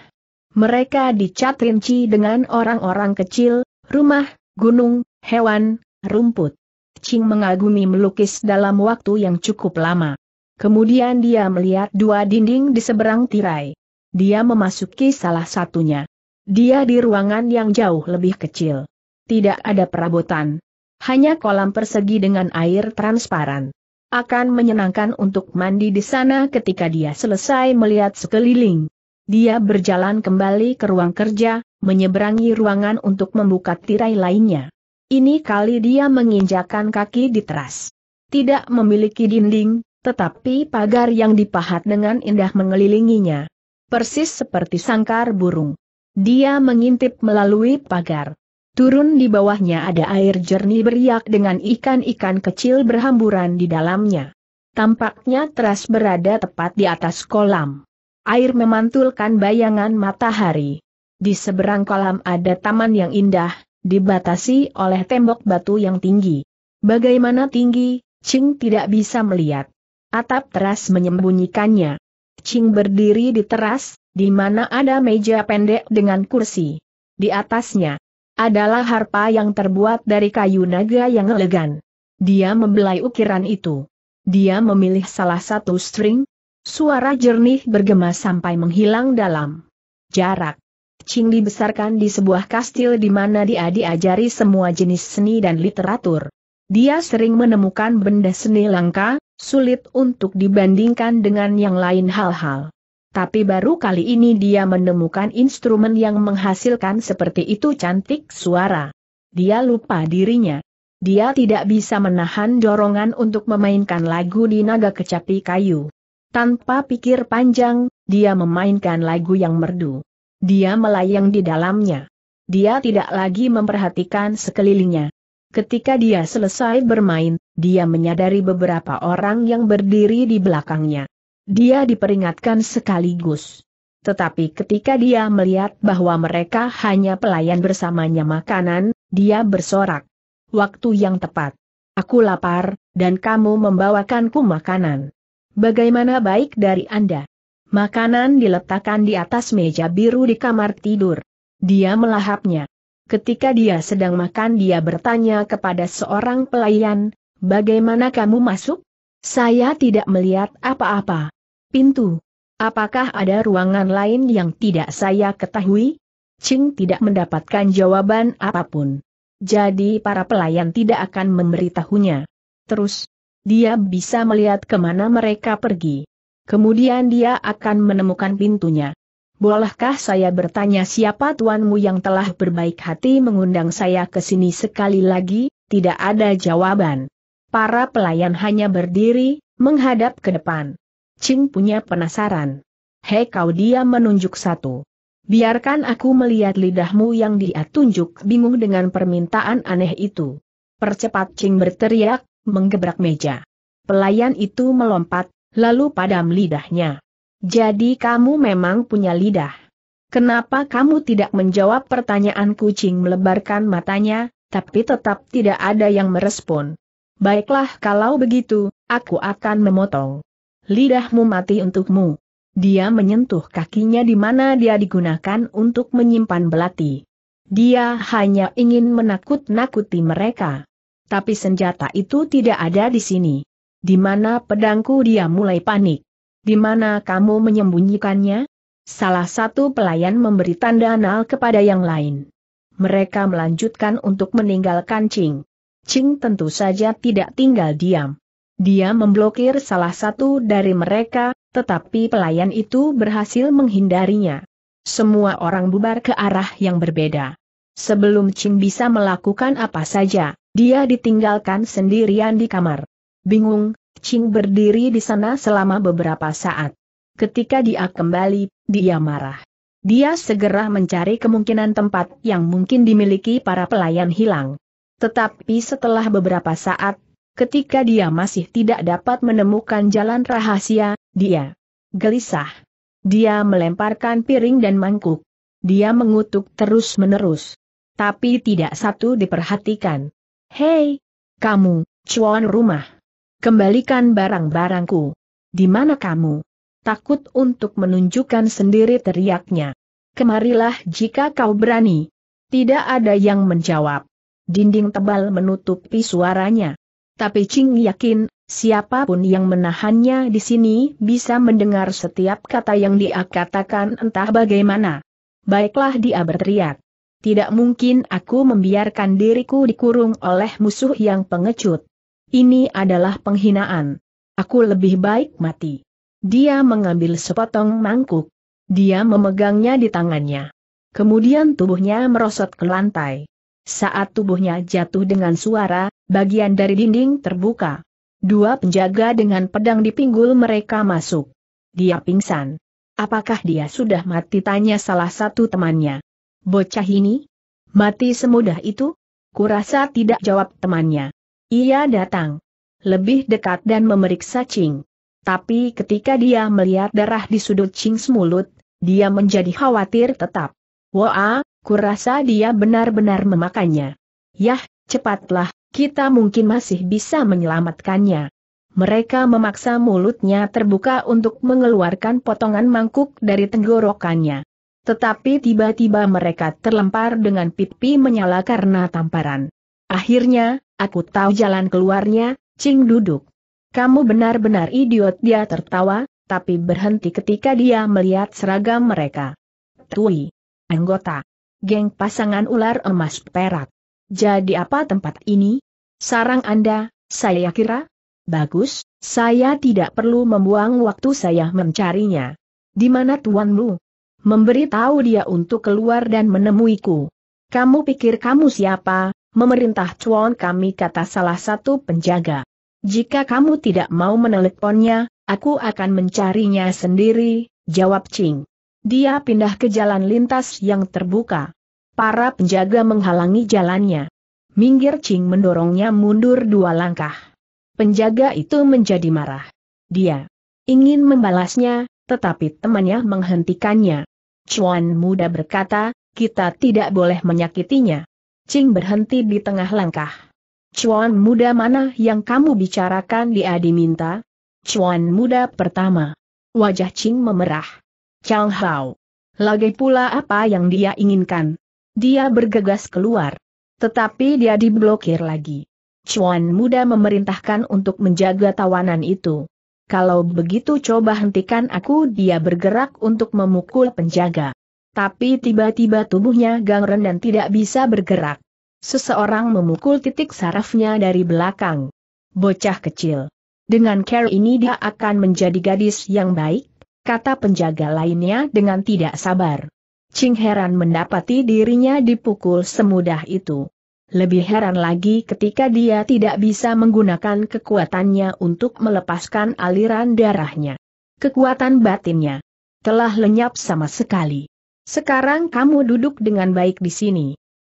Mereka dicat rinci dengan orang-orang kecil, rumah, gunung, hewan, rumput. Ching mengagumi melukis dalam waktu yang cukup lama. Kemudian dia melihat dua dinding di seberang tirai. Dia memasuki salah satunya. Dia di ruangan yang jauh lebih kecil. Tidak ada perabotan hanya kolam persegi dengan air transparan. Akan menyenangkan untuk mandi di sana ketika dia selesai melihat sekeliling. Dia berjalan kembali ke ruang kerja, menyeberangi ruangan untuk membuka tirai lainnya. Ini kali dia menginjakan kaki di teras. Tidak memiliki dinding, tetapi pagar yang dipahat dengan indah mengelilinginya. Persis seperti sangkar burung. Dia mengintip melalui pagar. Turun di bawahnya ada air jernih beriak dengan ikan-ikan kecil berhamburan di dalamnya. Tampaknya teras berada tepat di atas kolam. Air memantulkan bayangan matahari. Di seberang kolam ada taman yang indah, dibatasi oleh tembok batu yang tinggi. Bagaimana tinggi, Ching tidak bisa melihat. Atap teras menyembunyikannya. Ching berdiri di teras, di mana ada meja pendek dengan kursi. Di atasnya, adalah harpa yang terbuat dari kayu naga yang elegan. Dia membelai ukiran itu. Dia memilih salah satu string. Suara jernih bergema sampai menghilang dalam jarak. Ching dibesarkan di sebuah kastil di mana dia diajari semua jenis seni dan literatur. Dia sering menemukan benda seni langka, sulit untuk dibandingkan dengan yang lain hal-hal tapi baru kali ini dia menemukan instrumen yang menghasilkan seperti itu cantik suara. Dia lupa dirinya. Dia tidak bisa menahan dorongan untuk memainkan lagu di naga kecapi kayu. Tanpa pikir panjang, dia memainkan lagu yang merdu. Dia melayang di dalamnya. Dia tidak lagi memperhatikan sekelilingnya. Ketika dia selesai bermain, dia menyadari beberapa orang yang berdiri di belakangnya dia diperingatkan sekaligus. Tetapi ketika dia melihat bahwa mereka hanya pelayan bersamanya makanan, dia bersorak. Waktu yang tepat. Aku lapar, dan kamu membawakanku makanan. Bagaimana baik dari Anda? Makanan diletakkan di atas meja biru di kamar tidur. Dia melahapnya. Ketika dia sedang makan dia bertanya kepada seorang pelayan, bagaimana kamu masuk? Saya tidak melihat apa-apa pintu. Apakah ada ruangan lain yang tidak saya ketahui? Ching tidak mendapatkan jawaban apapun. Jadi para pelayan tidak akan memberitahunya. Terus, dia bisa melihat kemana mereka pergi. Kemudian dia akan menemukan pintunya. Bolehkah saya bertanya siapa tuanmu yang telah berbaik hati mengundang saya ke sini sekali lagi? Tidak ada jawaban. Para pelayan hanya berdiri, menghadap ke depan. Ching punya penasaran. Hei kau dia menunjuk satu. Biarkan aku melihat lidahmu yang dia tunjuk bingung dengan permintaan aneh itu. Percepat Ching berteriak, menggebrak meja. Pelayan itu melompat, lalu padam lidahnya. Jadi kamu memang punya lidah. Kenapa kamu tidak menjawab pertanyaan kucing melebarkan matanya, tapi tetap tidak ada yang merespon. Baiklah kalau begitu, aku akan memotong lidahmu mati untukmu. Dia menyentuh kakinya di mana dia digunakan untuk menyimpan belati. Dia hanya ingin menakut-nakuti mereka. Tapi senjata itu tidak ada di sini. Di mana pedangku dia mulai panik. Di mana kamu menyembunyikannya? Salah satu pelayan memberi tanda nal kepada yang lain. Mereka melanjutkan untuk meninggalkan Ching. Ching tentu saja tidak tinggal diam. Dia memblokir salah satu dari mereka, tetapi pelayan itu berhasil menghindarinya. Semua orang bubar ke arah yang berbeda. Sebelum Chin bisa melakukan apa saja, dia ditinggalkan sendirian di kamar. Bingung, Chin berdiri di sana selama beberapa saat. Ketika dia kembali, dia marah. Dia segera mencari kemungkinan tempat yang mungkin dimiliki para pelayan hilang. Tetapi setelah beberapa saat, ketika dia masih tidak dapat menemukan jalan rahasia, dia gelisah. Dia melemparkan piring dan mangkuk. Dia mengutuk terus-menerus. Tapi tidak satu diperhatikan. Hei, kamu, cuan rumah. Kembalikan barang-barangku. Di mana kamu? Takut untuk menunjukkan sendiri teriaknya. Kemarilah jika kau berani. Tidak ada yang menjawab. Dinding tebal menutupi suaranya. Tapi Ching yakin, siapapun yang menahannya di sini bisa mendengar setiap kata yang dia katakan entah bagaimana. Baiklah dia berteriak. Tidak mungkin aku membiarkan diriku dikurung oleh musuh yang pengecut. Ini adalah penghinaan. Aku lebih baik mati. Dia mengambil sepotong mangkuk. Dia memegangnya di tangannya. Kemudian tubuhnya merosot ke lantai. Saat tubuhnya jatuh dengan suara, bagian dari dinding terbuka. Dua penjaga dengan pedang di pinggul mereka masuk. Dia pingsan. Apakah dia sudah mati tanya salah satu temannya. Bocah ini? Mati semudah itu? Kurasa tidak jawab temannya. Ia datang. Lebih dekat dan memeriksa Ching. Tapi ketika dia melihat darah di sudut Ching semulut, dia menjadi khawatir tetap. Wah, Kurasa dia benar-benar memakannya. Yah, cepatlah, kita mungkin masih bisa menyelamatkannya. Mereka memaksa mulutnya terbuka untuk mengeluarkan potongan mangkuk dari tenggorokannya. Tetapi tiba-tiba mereka terlempar dengan pipi menyala karena tamparan. Akhirnya, aku tahu jalan keluarnya, Cing duduk. Kamu benar-benar idiot dia tertawa, tapi berhenti ketika dia melihat seragam mereka. Tui. Anggota geng pasangan ular emas perak. Jadi apa tempat ini? Sarang Anda, saya kira? Bagus, saya tidak perlu membuang waktu saya mencarinya. Di mana tuanmu? Memberitahu dia untuk keluar dan menemuiku. Kamu pikir kamu siapa? Memerintah cuan kami kata salah satu penjaga. Jika kamu tidak mau meneleponnya, aku akan mencarinya sendiri, jawab Ching. Dia pindah ke jalan lintas yang terbuka. Para penjaga menghalangi jalannya. Minggir Ching mendorongnya mundur dua langkah. Penjaga itu menjadi marah. Dia ingin membalasnya, tetapi temannya menghentikannya. Chuan muda berkata, kita tidak boleh menyakitinya. Ching berhenti di tengah langkah. Chuan muda mana yang kamu bicarakan dia diminta? Chuan muda pertama. Wajah Ching memerah. Chang Hao. Lagi pula apa yang dia inginkan. Dia bergegas keluar. Tetapi dia diblokir lagi. Chuan muda memerintahkan untuk menjaga tawanan itu. Kalau begitu coba hentikan aku dia bergerak untuk memukul penjaga. Tapi tiba-tiba tubuhnya gangren dan tidak bisa bergerak. Seseorang memukul titik sarafnya dari belakang. Bocah kecil. Dengan care ini dia akan menjadi gadis yang baik, kata penjaga lainnya dengan tidak sabar. Ching heran mendapati dirinya dipukul semudah itu. Lebih heran lagi ketika dia tidak bisa menggunakan kekuatannya untuk melepaskan aliran darahnya. Kekuatan batinnya telah lenyap sama sekali. Sekarang kamu duduk dengan baik di sini.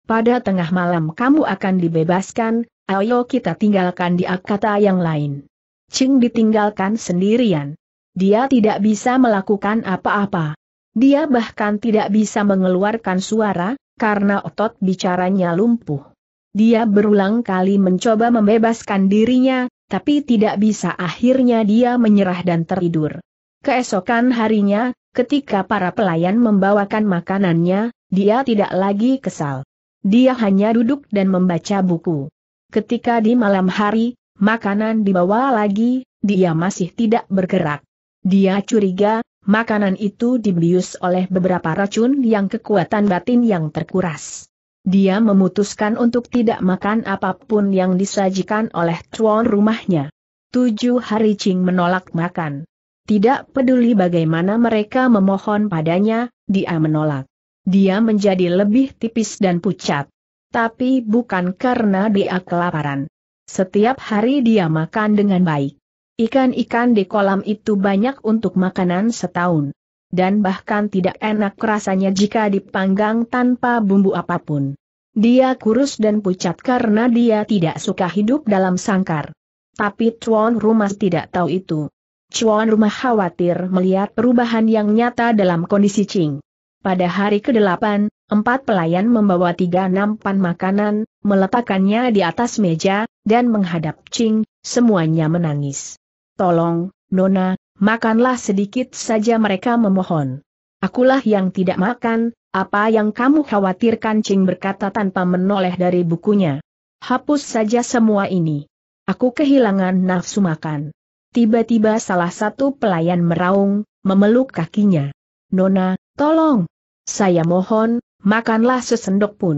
Pada tengah malam kamu akan dibebaskan, ayo kita tinggalkan di kata yang lain. Ching ditinggalkan sendirian dia tidak bisa melakukan apa-apa. Dia bahkan tidak bisa mengeluarkan suara, karena otot bicaranya lumpuh. Dia berulang kali mencoba membebaskan dirinya, tapi tidak bisa akhirnya dia menyerah dan tertidur. Keesokan harinya, ketika para pelayan membawakan makanannya, dia tidak lagi kesal. Dia hanya duduk dan membaca buku. Ketika di malam hari, makanan dibawa lagi, dia masih tidak bergerak. Dia curiga, makanan itu dibius oleh beberapa racun yang kekuatan batin yang terkuras. Dia memutuskan untuk tidak makan apapun yang disajikan oleh tuan rumahnya. Tujuh hari Ching menolak makan. Tidak peduli bagaimana mereka memohon padanya, dia menolak. Dia menjadi lebih tipis dan pucat. Tapi bukan karena dia kelaparan. Setiap hari dia makan dengan baik. Ikan-ikan di kolam itu banyak untuk makanan setahun. Dan bahkan tidak enak rasanya jika dipanggang tanpa bumbu apapun. Dia kurus dan pucat karena dia tidak suka hidup dalam sangkar. Tapi Chuan Rumah tidak tahu itu. Chuan Rumah khawatir melihat perubahan yang nyata dalam kondisi Ching. Pada hari ke-8, empat pelayan membawa tiga nampan makanan, meletakkannya di atas meja, dan menghadap Ching, semuanya menangis. Tolong, Nona, makanlah sedikit saja mereka memohon. Akulah yang tidak makan, apa yang kamu khawatirkan Cing berkata tanpa menoleh dari bukunya. Hapus saja semua ini. Aku kehilangan nafsu makan. Tiba-tiba salah satu pelayan meraung, memeluk kakinya. Nona, tolong. Saya mohon, makanlah sesendok pun.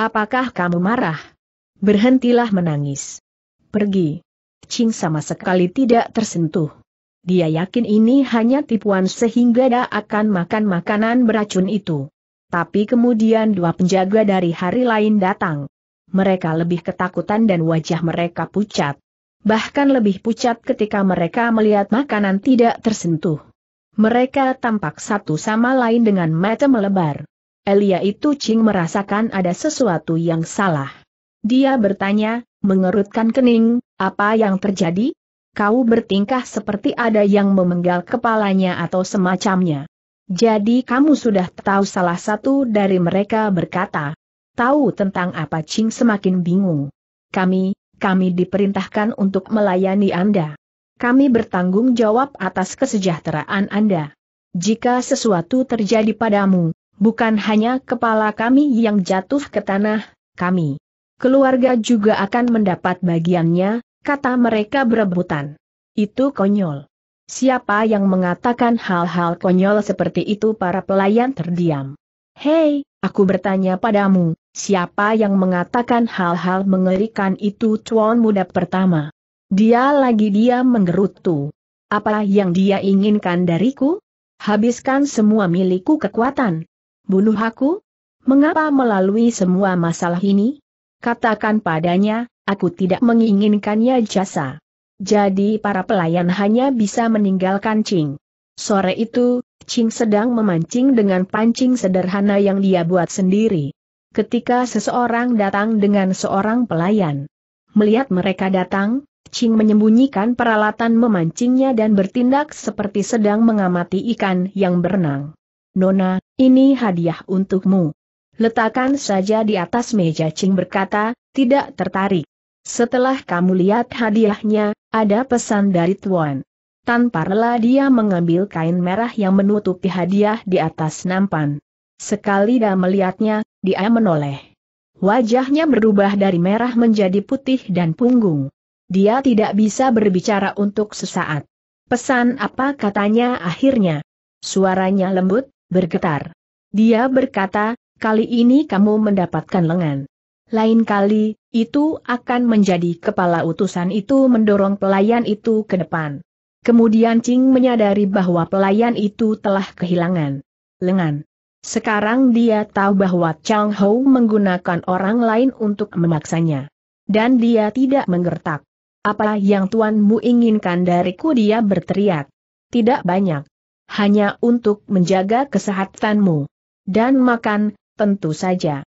Apakah kamu marah? Berhentilah menangis. Pergi. Cing sama sekali tidak tersentuh. Dia yakin ini hanya tipuan sehingga dia akan makan makanan beracun itu. Tapi kemudian dua penjaga dari hari lain datang. Mereka lebih ketakutan dan wajah mereka pucat. Bahkan lebih pucat ketika mereka melihat makanan tidak tersentuh. Mereka tampak satu sama lain dengan mata melebar. Elia itu Cing merasakan ada sesuatu yang salah. Dia bertanya, mengerutkan kening, apa yang terjadi? Kau bertingkah seperti ada yang memenggal kepalanya atau semacamnya. Jadi kamu sudah tahu salah satu dari mereka berkata. Tahu tentang apa Ching semakin bingung. Kami, kami diperintahkan untuk melayani Anda. Kami bertanggung jawab atas kesejahteraan Anda. Jika sesuatu terjadi padamu, bukan hanya kepala kami yang jatuh ke tanah, kami. Keluarga juga akan mendapat bagiannya, kata mereka berebutan. Itu konyol. Siapa yang mengatakan hal-hal konyol seperti itu para pelayan terdiam. Hei, aku bertanya padamu, siapa yang mengatakan hal-hal mengerikan itu cuan muda pertama? Dia lagi dia menggerutu. Apa yang dia inginkan dariku? Habiskan semua milikku kekuatan. Bunuh aku? Mengapa melalui semua masalah ini? Katakan padanya, Aku tidak menginginkannya jasa. Jadi para pelayan hanya bisa meninggalkan Ching. Sore itu, Ching sedang memancing dengan pancing sederhana yang dia buat sendiri. Ketika seseorang datang dengan seorang pelayan. Melihat mereka datang, Ching menyembunyikan peralatan memancingnya dan bertindak seperti sedang mengamati ikan yang berenang. Nona, ini hadiah untukmu. Letakkan saja di atas meja Ching berkata, tidak tertarik. Setelah kamu lihat hadiahnya, ada pesan dari Tuan. Tanpa rela dia mengambil kain merah yang menutupi hadiah di atas nampan. Sekali dah melihatnya, dia menoleh. Wajahnya berubah dari merah menjadi putih dan punggung. Dia tidak bisa berbicara untuk sesaat. Pesan apa katanya akhirnya? Suaranya lembut, bergetar. Dia berkata, kali ini kamu mendapatkan lengan. Lain kali, itu akan menjadi kepala utusan itu mendorong pelayan itu ke depan. Kemudian Ching menyadari bahwa pelayan itu telah kehilangan lengan. Sekarang dia tahu bahwa Chang Hou menggunakan orang lain untuk memaksanya. Dan dia tidak menggertak. Apa yang tuanmu inginkan dariku dia berteriak. Tidak banyak. Hanya untuk menjaga kesehatanmu. Dan makan, tentu saja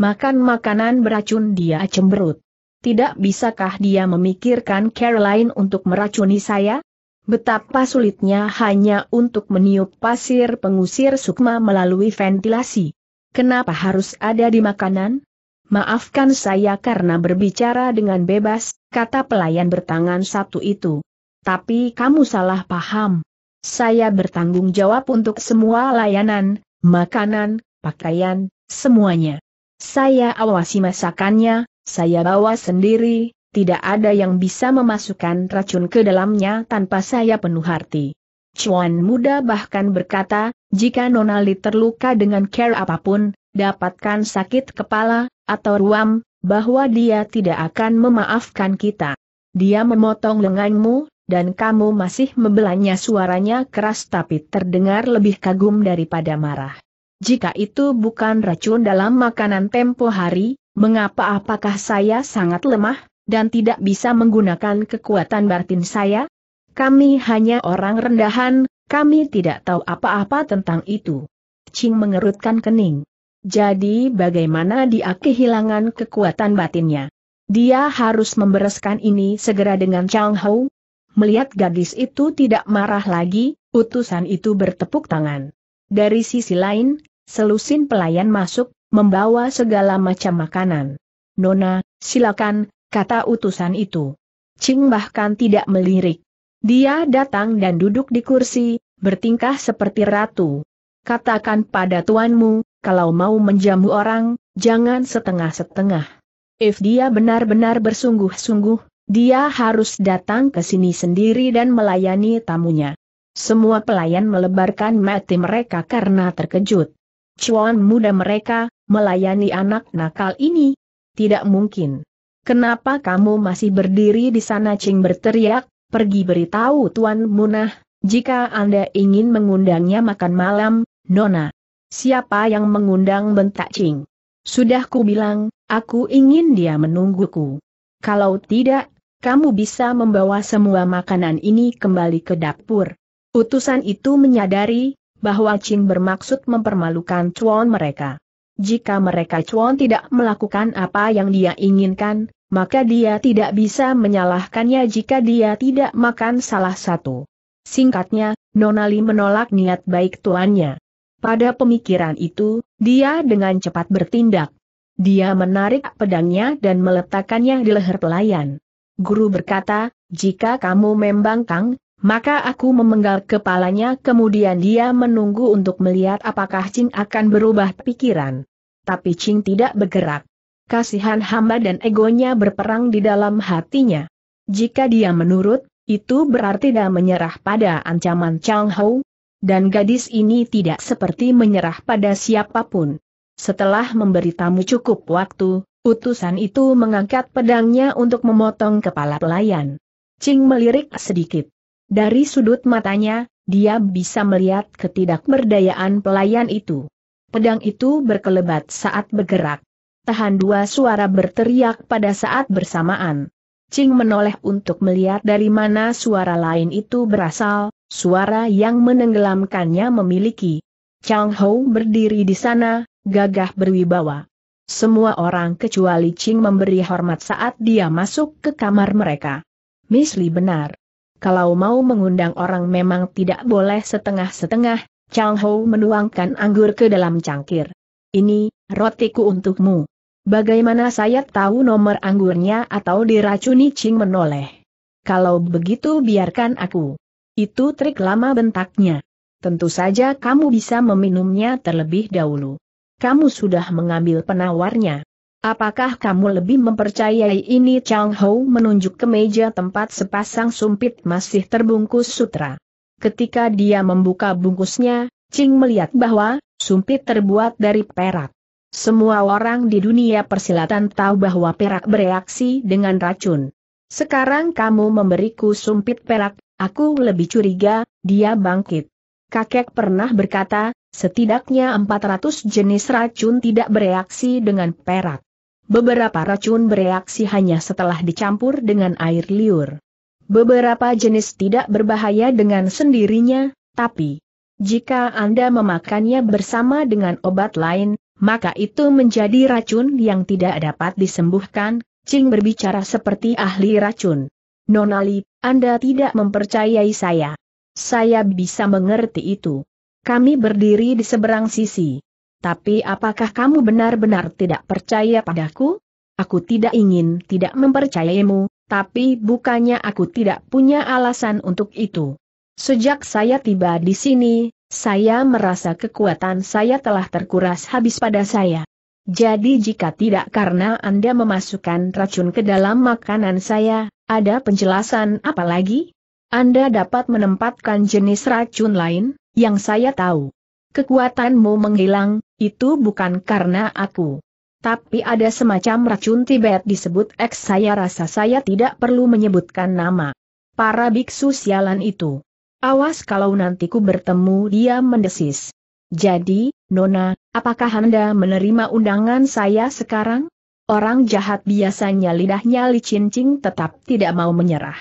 makan makanan beracun dia cemberut. Tidak bisakah dia memikirkan Caroline untuk meracuni saya? Betapa sulitnya hanya untuk meniup pasir pengusir sukma melalui ventilasi. Kenapa harus ada di makanan? Maafkan saya karena berbicara dengan bebas, kata pelayan bertangan satu itu. Tapi kamu salah paham. Saya bertanggung jawab untuk semua layanan, makanan, pakaian, semuanya. Saya awasi masakannya, saya bawa sendiri, tidak ada yang bisa memasukkan racun ke dalamnya tanpa saya penuh hati. Chuan muda bahkan berkata, jika Nonali terluka dengan care apapun, dapatkan sakit kepala, atau ruam, bahwa dia tidak akan memaafkan kita. Dia memotong lenganmu, dan kamu masih membelanya suaranya keras tapi terdengar lebih kagum daripada marah. Jika itu bukan racun dalam makanan tempo hari, mengapa apakah saya sangat lemah, dan tidak bisa menggunakan kekuatan batin saya? Kami hanya orang rendahan, kami tidak tahu apa-apa tentang itu. Ching mengerutkan kening. Jadi bagaimana dia kehilangan kekuatan batinnya? Dia harus membereskan ini segera dengan Chang Hou. Melihat gadis itu tidak marah lagi, utusan itu bertepuk tangan. Dari sisi lain, Selusin pelayan masuk, membawa segala macam makanan. Nona, silakan, kata utusan itu. Ching bahkan tidak melirik. Dia datang dan duduk di kursi, bertingkah seperti ratu. Katakan pada tuanmu, kalau mau menjamu orang, jangan setengah-setengah. If dia benar-benar bersungguh-sungguh, dia harus datang ke sini sendiri dan melayani tamunya. Semua pelayan melebarkan mati mereka karena terkejut cuan muda mereka, melayani anak nakal ini? Tidak mungkin. Kenapa kamu masih berdiri di sana Cing berteriak, pergi beritahu Tuan Munah, jika Anda ingin mengundangnya makan malam, Nona. Siapa yang mengundang bentak Cing? Sudah ku bilang, aku ingin dia menungguku. Kalau tidak, kamu bisa membawa semua makanan ini kembali ke dapur. Utusan itu menyadari bahwa Qing bermaksud mempermalukan Chuan mereka. Jika mereka Chuan tidak melakukan apa yang dia inginkan, maka dia tidak bisa menyalahkannya jika dia tidak makan salah satu. Singkatnya, Nonali menolak niat baik tuannya. Pada pemikiran itu, dia dengan cepat bertindak. Dia menarik pedangnya dan meletakkannya di leher pelayan. Guru berkata, jika kamu membangkang, maka aku memenggal kepalanya kemudian dia menunggu untuk melihat apakah Cing akan berubah pikiran. Tapi Cing tidak bergerak. Kasihan hamba dan egonya berperang di dalam hatinya. Jika dia menurut, itu berarti dia menyerah pada ancaman Chang Hou. Dan gadis ini tidak seperti menyerah pada siapapun. Setelah memberi tamu cukup waktu, utusan itu mengangkat pedangnya untuk memotong kepala pelayan. Ching melirik sedikit. Dari sudut matanya, dia bisa melihat ketidakberdayaan pelayan itu. Pedang itu berkelebat saat bergerak. Tahan dua suara berteriak pada saat bersamaan. Ching menoleh untuk melihat dari mana suara lain itu berasal, suara yang menenggelamkannya memiliki. Chang Hou berdiri di sana, gagah berwibawa. Semua orang kecuali Ching memberi hormat saat dia masuk ke kamar mereka. Misli benar kalau mau mengundang orang memang tidak boleh setengah-setengah, Chang Ho menuangkan anggur ke dalam cangkir. Ini, rotiku untukmu. Bagaimana saya tahu nomor anggurnya atau diracuni Ching menoleh? Kalau begitu biarkan aku. Itu trik lama bentaknya. Tentu saja kamu bisa meminumnya terlebih dahulu. Kamu sudah mengambil penawarnya. Apakah kamu lebih mempercayai ini Chang Ho menunjuk ke meja tempat sepasang sumpit masih terbungkus sutra. Ketika dia membuka bungkusnya, Ching melihat bahwa sumpit terbuat dari perak. Semua orang di dunia persilatan tahu bahwa perak bereaksi dengan racun. Sekarang kamu memberiku sumpit perak, aku lebih curiga, dia bangkit. Kakek pernah berkata, setidaknya 400 jenis racun tidak bereaksi dengan perak. Beberapa racun bereaksi hanya setelah dicampur dengan air liur. Beberapa jenis tidak berbahaya dengan sendirinya, tapi jika Anda memakannya bersama dengan obat lain, maka itu menjadi racun yang tidak dapat disembuhkan, Cing berbicara seperti ahli racun. Nonali, Anda tidak mempercayai saya. Saya bisa mengerti itu. Kami berdiri di seberang sisi. Tapi apakah kamu benar-benar tidak percaya padaku? Aku tidak ingin tidak mempercayaimu, tapi bukannya aku tidak punya alasan untuk itu. Sejak saya tiba di sini, saya merasa kekuatan saya telah terkuras habis pada saya. Jadi jika tidak karena Anda memasukkan racun ke dalam makanan saya, ada penjelasan apa lagi? Anda dapat menempatkan jenis racun lain, yang saya tahu. Kekuatanmu menghilang, itu bukan karena aku. Tapi ada semacam racun Tibet disebut X saya rasa saya tidak perlu menyebutkan nama. Para biksu sialan itu. Awas kalau nantiku bertemu dia mendesis. Jadi, Nona, apakah Anda menerima undangan saya sekarang? Orang jahat biasanya lidahnya licin-cing tetap tidak mau menyerah.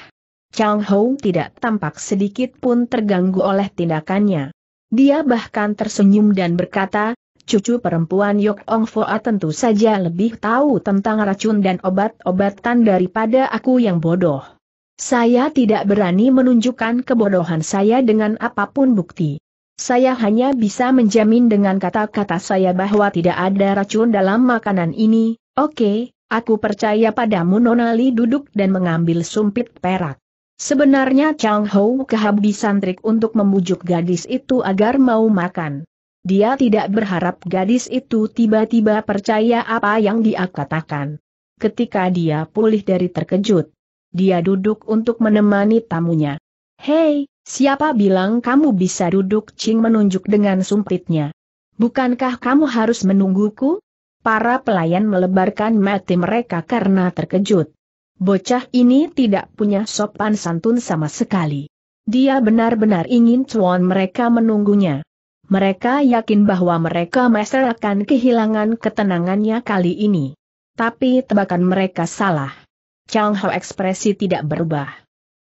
Chang Hou tidak tampak sedikit pun terganggu oleh tindakannya. Dia bahkan tersenyum dan berkata, cucu perempuan Yok Ong Foa ah, tentu saja lebih tahu tentang racun dan obat-obatan daripada aku yang bodoh. Saya tidak berani menunjukkan kebodohan saya dengan apapun bukti. Saya hanya bisa menjamin dengan kata-kata saya bahwa tidak ada racun dalam makanan ini, oke, aku percaya padamu Nonali duduk dan mengambil sumpit perak. Sebenarnya Chang Hou kehabisan trik untuk membujuk gadis itu agar mau makan. Dia tidak berharap gadis itu tiba-tiba percaya apa yang dia katakan. Ketika dia pulih dari terkejut, dia duduk untuk menemani tamunya. Hei, siapa bilang kamu bisa duduk? Ching menunjuk dengan sumpitnya. Bukankah kamu harus menungguku? Para pelayan melebarkan mati mereka karena terkejut. Bocah ini tidak punya sopan santun sama sekali. Dia benar-benar ingin cuan mereka menunggunya. Mereka yakin bahwa mereka Master akan kehilangan ketenangannya kali ini. Tapi tebakan mereka salah. Chang Hao ekspresi tidak berubah.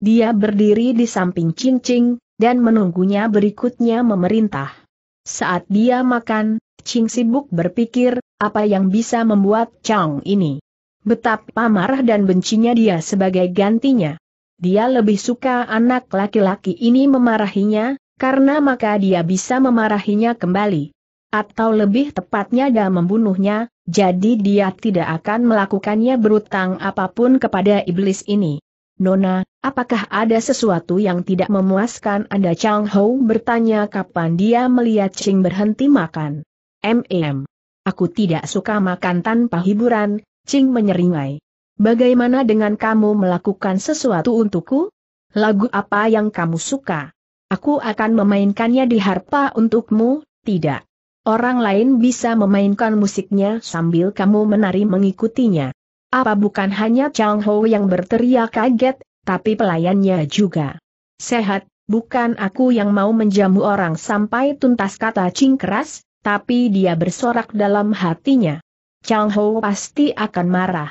Dia berdiri di samping cincing, dan menunggunya berikutnya memerintah. Saat dia makan, Ching sibuk berpikir, apa yang bisa membuat Chang ini Betapa marah dan bencinya dia sebagai gantinya. Dia lebih suka anak laki-laki ini memarahinya, karena maka dia bisa memarahinya kembali. Atau lebih tepatnya dia membunuhnya, jadi dia tidak akan melakukannya berutang apapun kepada iblis ini. Nona, apakah ada sesuatu yang tidak memuaskan Anda? Chang Ho bertanya kapan dia melihat Ching berhenti makan. MM. Aku tidak suka makan tanpa hiburan, Ching menyeringai. Bagaimana dengan kamu melakukan sesuatu untukku? Lagu apa yang kamu suka? Aku akan memainkannya di harpa untukmu, tidak. Orang lain bisa memainkan musiknya sambil kamu menari mengikutinya. Apa bukan hanya Chang Ho yang berteriak kaget, tapi pelayannya juga. Sehat, bukan aku yang mau menjamu orang sampai tuntas kata Ching keras, tapi dia bersorak dalam hatinya. Chao Ho pasti akan marah.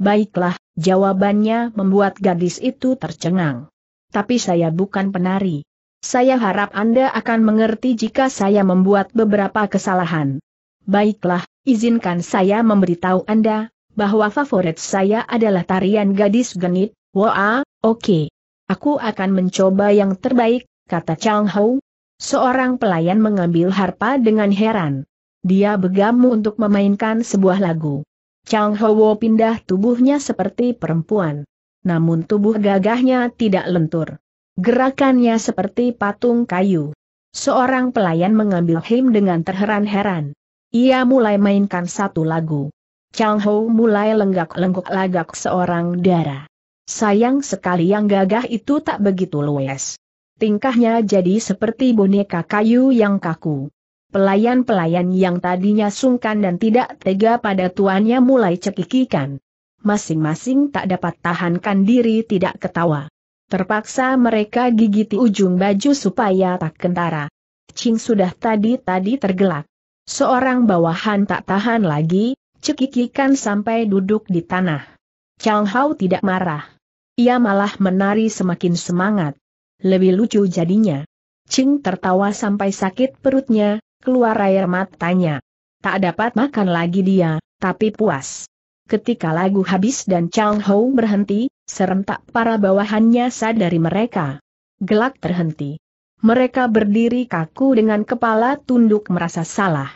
Baiklah, jawabannya membuat gadis itu tercengang. Tapi saya bukan penari. Saya harap Anda akan mengerti jika saya membuat beberapa kesalahan. Baiklah, izinkan saya memberitahu Anda, bahwa favorit saya adalah tarian gadis genit, Wah, oke. Okay. Aku akan mencoba yang terbaik, kata Chang Hou. Seorang pelayan mengambil harpa dengan heran dia begamu untuk memainkan sebuah lagu. Chang Hwo pindah tubuhnya seperti perempuan. Namun tubuh gagahnya tidak lentur. Gerakannya seperti patung kayu. Seorang pelayan mengambil him dengan terheran-heran. Ia mulai mainkan satu lagu. Chang Ho mulai lenggak-lenggok lagak seorang dara. Sayang sekali yang gagah itu tak begitu luwes. Tingkahnya jadi seperti boneka kayu yang kaku. Pelayan-pelayan yang tadinya sungkan dan tidak tega pada tuannya mulai cekikikan. Masing-masing tak dapat tahankan diri tidak ketawa. Terpaksa mereka gigiti ujung baju supaya tak kentara. Cing sudah tadi-tadi tergelak. Seorang bawahan tak tahan lagi, cekikikan sampai duduk di tanah. Chang Hao tidak marah. Ia malah menari semakin semangat. Lebih lucu jadinya. Cing tertawa sampai sakit perutnya, keluar air matanya. Tak dapat makan lagi dia, tapi puas. Ketika lagu habis dan Chang Ho berhenti, serentak para bawahannya sadari mereka. Gelak terhenti. Mereka berdiri kaku dengan kepala tunduk merasa salah.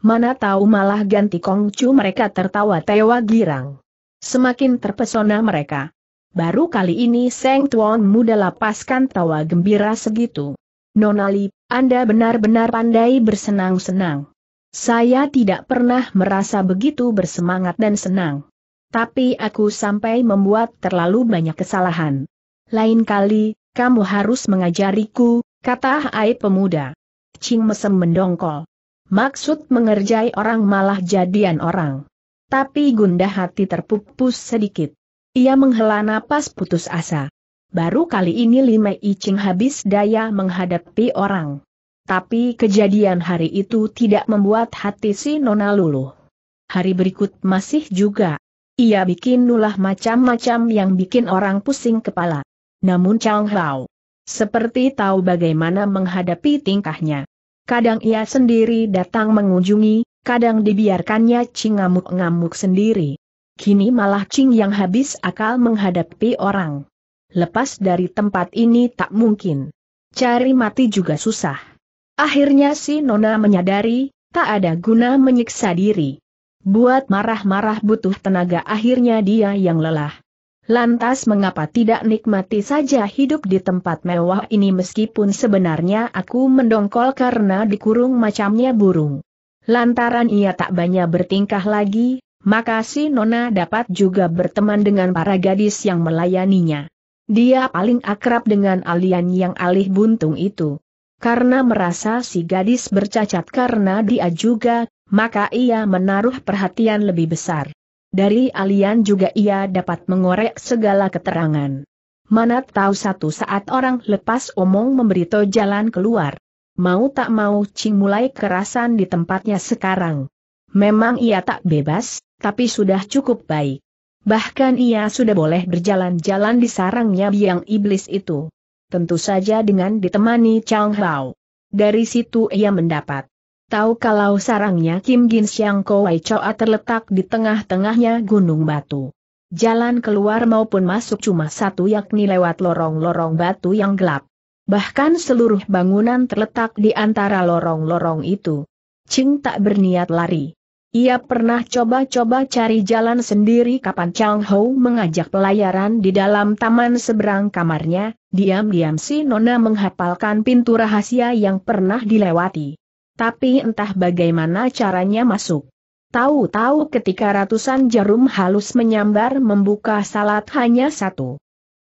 Mana tahu malah ganti Kongcu mereka tertawa tewa girang. Semakin terpesona mereka. Baru kali ini Seng Tuan muda lapaskan tawa gembira segitu. Nonali, Anda benar-benar pandai bersenang-senang. Saya tidak pernah merasa begitu bersemangat dan senang. Tapi aku sampai membuat terlalu banyak kesalahan. Lain kali, kamu harus mengajariku, kata Hai pemuda. Cing Mesem mendongkol. Maksud mengerjai orang malah jadian orang. Tapi gundah hati terpupus sedikit. Ia menghela napas putus asa. Baru kali ini Lima Icing habis daya menghadapi orang. Tapi kejadian hari itu tidak membuat hati si Nona luluh. Hari berikut masih juga. Ia bikin nulah macam-macam yang bikin orang pusing kepala. Namun Chang Hao seperti tahu bagaimana menghadapi tingkahnya. Kadang ia sendiri datang mengunjungi, kadang dibiarkannya Ching ngamuk-ngamuk sendiri. Kini malah Ching yang habis akal menghadapi orang lepas dari tempat ini tak mungkin. Cari mati juga susah. Akhirnya si Nona menyadari, tak ada guna menyiksa diri. Buat marah-marah butuh tenaga akhirnya dia yang lelah. Lantas mengapa tidak nikmati saja hidup di tempat mewah ini meskipun sebenarnya aku mendongkol karena dikurung macamnya burung. Lantaran ia tak banyak bertingkah lagi, maka si Nona dapat juga berteman dengan para gadis yang melayaninya. Dia paling akrab dengan Alian yang alih buntung itu. Karena merasa si gadis bercacat karena dia juga, maka ia menaruh perhatian lebih besar. Dari Alian juga ia dapat mengorek segala keterangan. Mana tahu satu saat orang lepas omong memberitahu jalan keluar. Mau tak mau Cing mulai kerasan di tempatnya sekarang. Memang ia tak bebas, tapi sudah cukup baik. Bahkan ia sudah boleh berjalan-jalan di sarangnya biang iblis itu. Tentu saja dengan ditemani Chang Hao. Dari situ ia mendapat tahu kalau sarangnya Kim Gin Siang Kowai Choa terletak di tengah-tengahnya gunung batu. Jalan keluar maupun masuk cuma satu yakni lewat lorong-lorong batu yang gelap. Bahkan seluruh bangunan terletak di antara lorong-lorong itu. Ching tak berniat lari. Ia pernah coba-coba cari jalan sendiri kapan Chang Ho mengajak pelayaran di dalam taman seberang kamarnya, diam-diam si Nona menghapalkan pintu rahasia yang pernah dilewati. Tapi entah bagaimana caranya masuk. Tahu-tahu ketika ratusan jarum halus menyambar membuka salat hanya satu.